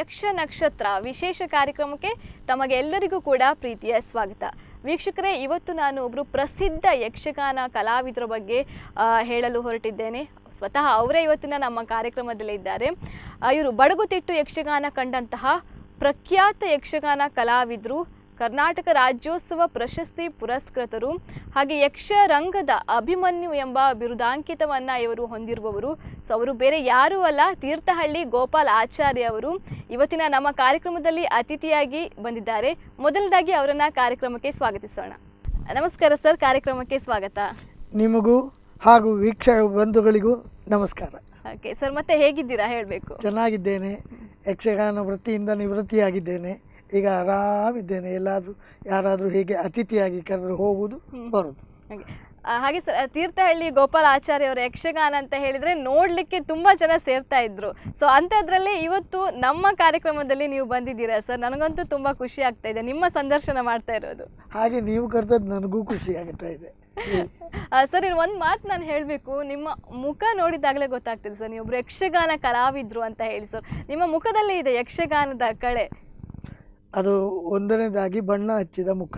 ಯಕ್ಷ ನಕ್ಷತ್ರ ವಿಶೇಷ ಕಾರ್ಯಕ್ರಮಕ್ಕೆ ತಮಗೆಲ್ಲರಿಗೂ ಕೂಡ ಪ್ರೀತಿಯ ಸ್ವಾಗತ ವೀಕ್ಷಕರೇ ಇವತ್ತು ನಾನು ಒಬ್ಬರು ಪ್ರಸಿದ್ಧ ಯಕ್ಷಗಾನ ಕಲಾವಿದರ ಬಗ್ಗೆ ಹೇಳಲು ಹೊರಟಿದ್ದೇನೆ ಸ್ವತಃ ಅವರೇ ಇವತ್ತಿನ ನಮ್ಮ ಕಾರ್ಯಕ್ರಮದಲ್ಲಿದ್ದಾರೆ ಇವರು ಬಡಗುತಿಟ್ಟು ಯಕ್ಷಗಾನ ಕಂಡಂತಹ ಪ್ರಖ್ಯಾತ ಯಕ್ಷಗಾನ ಕಲಾವಿದರು ಕರ್ನಾಟಕ ರಾಜ್ಯೋತ್ಸವ ಪ್ರಶಸ್ತಿ ಪುರಸ್ಕೃತರು ಹಾಗೆ ಯಕ್ಷರಂಗದ ಅಭಿಮನ್ಯು ಎಂಬ ಬಿರುದಾಂಕಿತವನ್ನು ಇವರು ಹೊಂದಿರುವವರು ಸೊ ಅವರು ಬೇರೆ ಯಾರೂ ಅಲ್ಲ ತೀರ್ಥಹಳ್ಳಿ ಗೋಪಾಲ್ ಆಚಾರ್ಯ ಅವರು ಇವತ್ತಿನ ನಮ್ಮ ಕಾರ್ಯಕ್ರಮದಲ್ಲಿ ಅತಿಥಿಯಾಗಿ ಬಂದಿದ್ದಾರೆ ಮೊದಲದಾಗಿ ಅವರನ್ನು ಕಾರ್ಯಕ್ರಮಕ್ಕೆ ಸ್ವಾಗತಿಸೋಣ ನಮಸ್ಕಾರ ಸರ್ ಕಾರ್ಯಕ್ರಮಕ್ಕೆ ಸ್ವಾಗತ ನಿಮಗೂ ಹಾಗೂ ವೀಕ್ಷಕ ಬಂಧುಗಳಿಗೂ ನಮಸ್ಕಾರ ಓಕೆ ಸರ್ ಮತ್ತೆ ಹೇಗಿದ್ದೀರಾ ಹೇಳಬೇಕು ಚೆನ್ನಾಗಿದ್ದೇನೆ ಯಕ್ಷಗಾನ ವೃತ್ತಿಯಿಂದ ನಿವೃತ್ತಿಯಾಗಿದ್ದೇನೆ ಈಗ ಆರಾಮಿದ್ದೇನೆ ಎಲ್ಲಾದರೂ ಯಾರಾದರೂ ಹೀಗೆ ಅತಿಥಿಯಾಗಿ ಕರೆದ್ರೆ ಹೋಗುವುದು ಬರುವುದು ಹಾಗೆ ಹಾಗೆ ಸರ್ ತೀರ್ಥಹಳ್ಳಿ ಗೋಪಾಲ ಆಚಾರ್ಯ ಅವರ ಯಕ್ಷಗಾನ ಅಂತ ಹೇಳಿದ್ರೆ ನೋಡಲಿಕ್ಕೆ ತುಂಬಾ ಜನ ಸೇರ್ತಾ ಇದ್ರು ಸೊ ಅಂಥದ್ರಲ್ಲಿ ಇವತ್ತು ನಮ್ಮ ಕಾರ್ಯಕ್ರಮದಲ್ಲಿ ನೀವು ಬಂದಿದ್ದೀರಾ ಸರ್ ನನಗಂತೂ ತುಂಬಾ ಖುಷಿ ಆಗ್ತಾ ಇದೆ ನಿಮ್ಮ ಸಂದರ್ಶನ ಮಾಡ್ತಾ ಇರೋದು ಹಾಗೆ ನೀವು ಕರ್ತದ್ದು ನನಗೂ ಖುಷಿ ಆಗ್ತಾ ಇದೆ ಸರ್ ಇನ್ನು ಒಂದು ಮಾತು ನಾನು ಹೇಳಬೇಕು ನಿಮ್ಮ ಮುಖ ನೋಡಿದಾಗಲೇ ಗೊತ್ತಾಗ್ತಿದೆ ಸರ್ ನೀವೊಬ್ರು ಯಕ್ಷಗಾನ ಕಲಾವಿದ್ರು ಅಂತ ಹೇಳಿ ಸರ್ ನಿಮ್ಮ ಮುಖದಲ್ಲಿ ಇದೆ ಯಕ್ಷಗಾನದ ಕಳೆ ಅದು ಒಂದನೇದಾಗಿ ಬಣ್ಣ ಹಚ್ಚಿದ ಮುಖ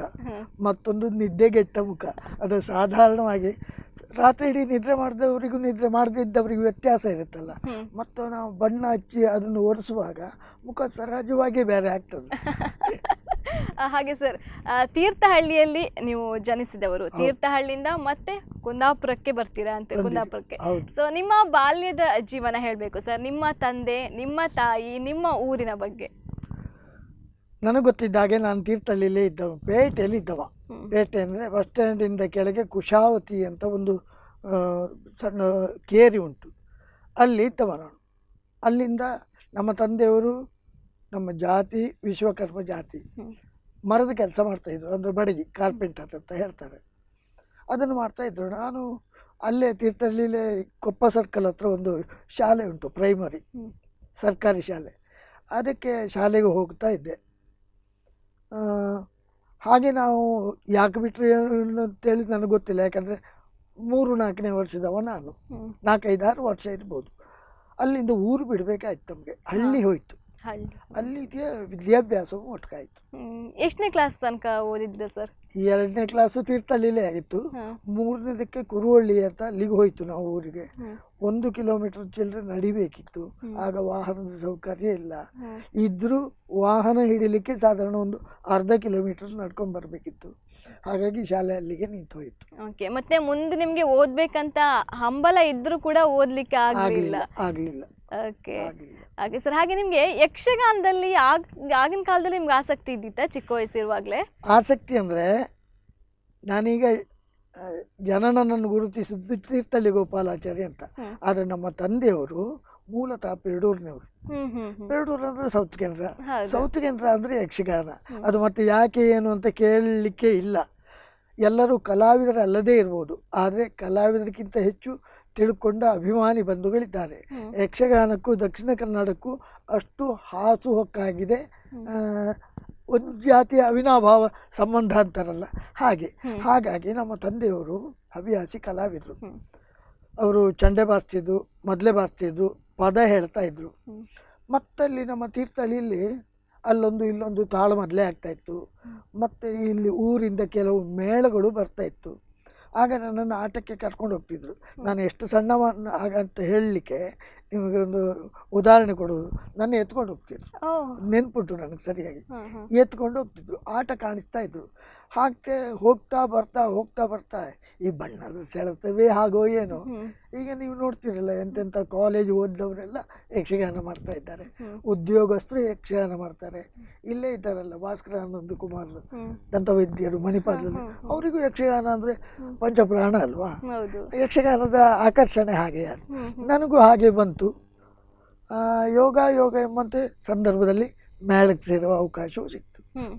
ಮತ್ತೊಂದು ನಿದ್ದೆಗೆಟ್ಟ ಮುಖ ಅದು ಸಾಧಾರಣವಾಗಿ ರಾತ್ರಿ ಇಡೀ ನಿದ್ರೆ ಮಾಡಿದವರಿಗೂ ನಿದ್ರೆ ಮಾಡದಿದ್ದವರಿಗೂ ವ್ಯತ್ಯಾಸ ಇರುತ್ತಲ್ಲ ಮತ್ತು ನಾವು ಬಣ್ಣ ಹಚ್ಚಿ ಅದನ್ನು ಒರೆಸುವಾಗ ಮುಖ ಸರಾಜವಾಗಿ ಬೇರೆ ಆಗ್ತದೆ ಹಾಗೆ ಸರ್ ತೀರ್ಥಹಳ್ಳಿಯಲ್ಲಿ ನೀವು ಜನಿಸಿದವರು ತೀರ್ಥಹಳ್ಳಿಯಿಂದ ಮತ್ತೆ ಕುಂದಾಪುರಕ್ಕೆ ಬರ್ತೀರಾ ಅಂತ ಕುಂದಾಪುರಕ್ಕೆ ಸೊ ನಿಮ್ಮ ಬಾಲ್ಯದ ಜೀವನ ಹೇಳಬೇಕು ಸರ್ ನಿಮ್ಮ ತಂದೆ ನಿಮ್ಮ ತಾಯಿ ನಿಮ್ಮ ಊರಿನ ಬಗ್ಗೆ ನನಗೆ ಗೊತ್ತಿದ್ದಾಗೆ ನಾನು ತೀರ್ಥಹಳ್ಳಿಲೇ ಇದ್ದವ ಪೇಟೆಯಲ್ಲಿ ಇದ್ದವ ಪೇಟೆ ಅಂದರೆ ಬಸ್ ಸ್ಟ್ಯಾಂಡಿಂದ ಕೆಳಗೆ ಕುಶಾವತಿ ಅಂತ ಒಂದು ಸಣ್ಣ ಕೇರಿ ಉಂಟು ಅಲ್ಲಿ ಇದ್ದವ ನಾನು ಅಲ್ಲಿಂದ ನಮ್ಮ ತಂದೆಯವರು ನಮ್ಮ ಜಾತಿ ವಿಶ್ವಕರ್ಮ ಜಾತಿ ಮರದ ಕೆಲಸ ಮಾಡ್ತಾಯಿದ್ರು ಅಂದರೆ ಬಡಗಿ ಕಾರ್ಪೆಂಟರ್ ಅಂತ ಹೇಳ್ತಾರೆ ಅದನ್ನು ಮಾಡ್ತಾಯಿದ್ರು ನಾನು ಅಲ್ಲೇ ತೀರ್ಥಹಳ್ಳಿಲೆ ಕೊಪ್ಪ ಸರ್ಕಲ್ ಹತ್ರ ಒಂದು ಶಾಲೆ ಉಂಟು ಪ್ರೈಮರಿ ಸರ್ಕಾರಿ ಶಾಲೆ ಅದಕ್ಕೆ ಶಾಲೆಗೆ ಹೋಗ್ತಾ ಇದ್ದೆ ಹಾಗೆ ನಾವು ಯಾಕೆ ಬಿಟ್ಟರೆ ಅಂತೇಳಿ ನನಗೆ ಗೊತ್ತಿಲ್ಲ ಯಾಕಂದರೆ ಮೂರು ನಾಲ್ಕನೇ ವರ್ಷದವ ನಾನು ನಾಲ್ಕೈದಾರು ವರ್ಷ ಇರ್ಬೋದು ಅಲ್ಲಿಂದ ಊರು ಬಿಡಬೇಕಾಯ್ತು ನಮಗೆ ಹಳ್ಳಿ ಹೋಯಿತು ಅಲ್ಲಿಗೆ ವಿದ್ಯಾಭ್ಯಾಸವೂ ಒಟ್ಕಾಯ್ತು ಎಷ್ಟನೇ ಕ್ಲಾಸ್ ತನಕ ಓದಿದ್ರ ಸರ್ ಎರಡನೇ ಕ್ಲಾಸು ತೀರ್ಥಹಳ್ಳಿಲೇ ಆಗಿತ್ತು ಮೂರನೇದಕ್ಕೆ ಕುರುವಳ್ಳಿ ಅಂತ ಅಲ್ಲಿಗೆ ಹೋಯ್ತು ನಾವು ಊರಿಗೆ ಒಂದು ಕಿಲೋಮೀಟರ್ ಚಿಲ್ಲರೆ ನಡಿಬೇಕಿತ್ತು ಆಗ ವಾಹನದ ಸೌಕರ್ಯ ಇಲ್ಲ ಇದ್ರೂ ವಾಹನ ಹಿಡಿಲಿಕ್ಕೆ ಸಾಧಾರಣ ಒಂದು ಅರ್ಧ ಕಿಲೋಮೀಟರ್ ನಡ್ಕೊಂಡ್ ಬರಬೇಕಿತ್ತು ಹಾಗಾಗಿ ಶಾಲೆ ಅಲ್ಲಿಗೆ ನಿಂತೋಯ್ತು ಓಕೆ ಮತ್ತೆ ಮುಂದೆ ನಿಮಗೆ ಓದ್ಬೇಕಂತ ಹಂಬಲ ಇದ್ರೂ ಕೂಡ ಓದ್ಲಿಕ್ಕೆ ಆಗಲಿಲ್ಲ ಆಗಲಿಲ್ಲ ಓಕೆ ಹಾಗೆ ಸರ್ ಹಾಗೆ ನಿಮಗೆ ಯಕ್ಷಗಾನದಲ್ಲಿ ಆಗ ಆಗಿನ ಕಾಲದಲ್ಲಿ ನಿಮ್ಗೆ ಆಸಕ್ತಿ ಇದ್ದಿತ್ತಾ ಚಿಕ್ಕ ವಯಸ್ಸಿರುವಾಗಲೇ ಆಸಕ್ತಿ ಅಂದ್ರೆ ನಾನೀಗ ಜನ ನನ್ನನ್ನು ಗುರುತಿಸಿದ್ದು ತೀರ್ಥಳ್ಳಿ ಗೋಪಾಲಾಚಾರ್ಯ ಅಂತ ಆದರೆ ನಮ್ಮ ತಂದೆಯವರು ಮೂಲತಃ ಪೇಡೂರ್ನವರು ಪೇಡೂರ್ ಅಂದ್ರೆ ಸೌತ್ ಕೇಂದ್ರ ಸೌತ್ ಕೇಂದ್ರ ಅಂದ್ರೆ ಯಕ್ಷಗಾನ ಅದು ಮತ್ತೆ ಯಾಕೆ ಏನು ಅಂತ ಕೇಳಲಿಕ್ಕೆ ಇಲ್ಲ ಎಲ್ಲರೂ ಕಲಾವಿದರಲ್ಲದೇ ಇರ್ಬೋದು ಆದರೆ ಕಲಾವಿದರಿಗಿಂತ ಹೆಚ್ಚು ತಿಳ್ಕೊಂಡ ಅಭಿಮಾನಿ ಬಂಧುಗಳಿದ್ದಾರೆ ಯಕ್ಷಗಾನಕ್ಕೂ ದಕ್ಷಿಣ ಕನ್ನಡಕ್ಕೂ ಅಷ್ಟು ಹಾಸುಹೊಕ್ಕಾಗಿದೆ ಒಂದು ಜಾತಿಯ ಅವಿನಾಭಾವ ಸಂಬಂಧ ಅಂತಾರಲ್ಲ ಹಾಗೆ ಹಾಗಾಗಿ ನಮ್ಮ ತಂದೆಯವರು ಹವ್ಯಾಸಿ ಕಲಾವಿದರು ಅವರು ಚಂಡೆ ಬಾರಿಸ್ತಿದ್ದು ಮೊದಲೇ ಬಾರಿಸ್ತಿದ್ದು ಪದ ಹೇಳ್ತಾ ಇದ್ದರು ಮತ್ತಲ್ಲಿ ನಮ್ಮ ತೀರ್ಥಹಳ್ಳಿಯಲ್ಲಿ ಅಲ್ಲೊಂದು ಇಲ್ಲೊಂದು ತಾಳ ಮೊದಲೇ ಆಗ್ತಾಯಿತ್ತು ಮತ್ತು ಇಲ್ಲಿ ಊರಿಂದ ಕೆಲವು ಮೇಳಗಳು ಬರ್ತಾಯಿತ್ತು ಆಗ ನನ್ನನ್ನು ಆಟಕ್ಕೆ ಕರ್ಕೊಂಡು ಹೋಗ್ತಿದ್ರು ನಾನು ಎಷ್ಟು ಸಣ್ಣವ ಆಗ ಅಂತ ಹೇಳಲಿಕ್ಕೆ ನಿಮಗೊಂದು ಉದಾಹರಣೆ ಕೊಡೋದು ನನ್ನ ಎತ್ಕೊಂಡು ಹೋಗ್ತಿದ್ರು ನೆನ್ಪುಂಟು ನನಗೆ ಸರಿಯಾಗಿ ಎತ್ಕೊಂಡು ಹೋಗ್ತಿದ್ರು ಆಟ ಕಾಣಿಸ್ತಾ ಇದ್ರು ಹಾಕ್ತೆ ಹೋಗ್ತಾ ಬರ್ತಾ ಹೋಗ್ತಾ ಬರ್ತಾ ಈ ಬಣ್ಣದ ಸೆಳೆತವೇ ಹಾಗೋ ಏನೋ ಈಗ ನೀವು ನೋಡ್ತಿರಲ್ಲ ಎಂತೆಂಥ ಕಾಲೇಜ್ ಓದಿದವರೆಲ್ಲ ಯಕ್ಷಗಾನ ಮಾಡ್ತಾ ಇದ್ದಾರೆ ಉದ್ಯೋಗಸ್ಥರು ಯಕ್ಷಗಾನ ಮಾಡ್ತಾರೆ ಇಲ್ಲೇ ಇದ್ದಾರಲ್ಲ ಭಾಸ್ಕರಾನಂದ ಕುಮಾರ್ ದಂತವೈದ್ಯರು ಮಣಿಪಾಲ್ ಅವರಿಗೂ ಯಕ್ಷಗಾನ ಅಂದರೆ ಪಂಚಪ್ರಾಣ ಅಲ್ವಾ ಯಕ್ಷಗಾನದ ಆಕರ್ಷಣೆ ಹಾಗೆ ನನಗೂ ಹಾಗೆ ಬಂತು ಯೋಗ ಯೋಗ ಎಂಬಂತೆ ಸಂದರ್ಭದಲ್ಲಿ ಮೇಳಕ್ಕೆ ಸೇರುವ ಅವಕಾಶವೂ ಸಿಕ್ತು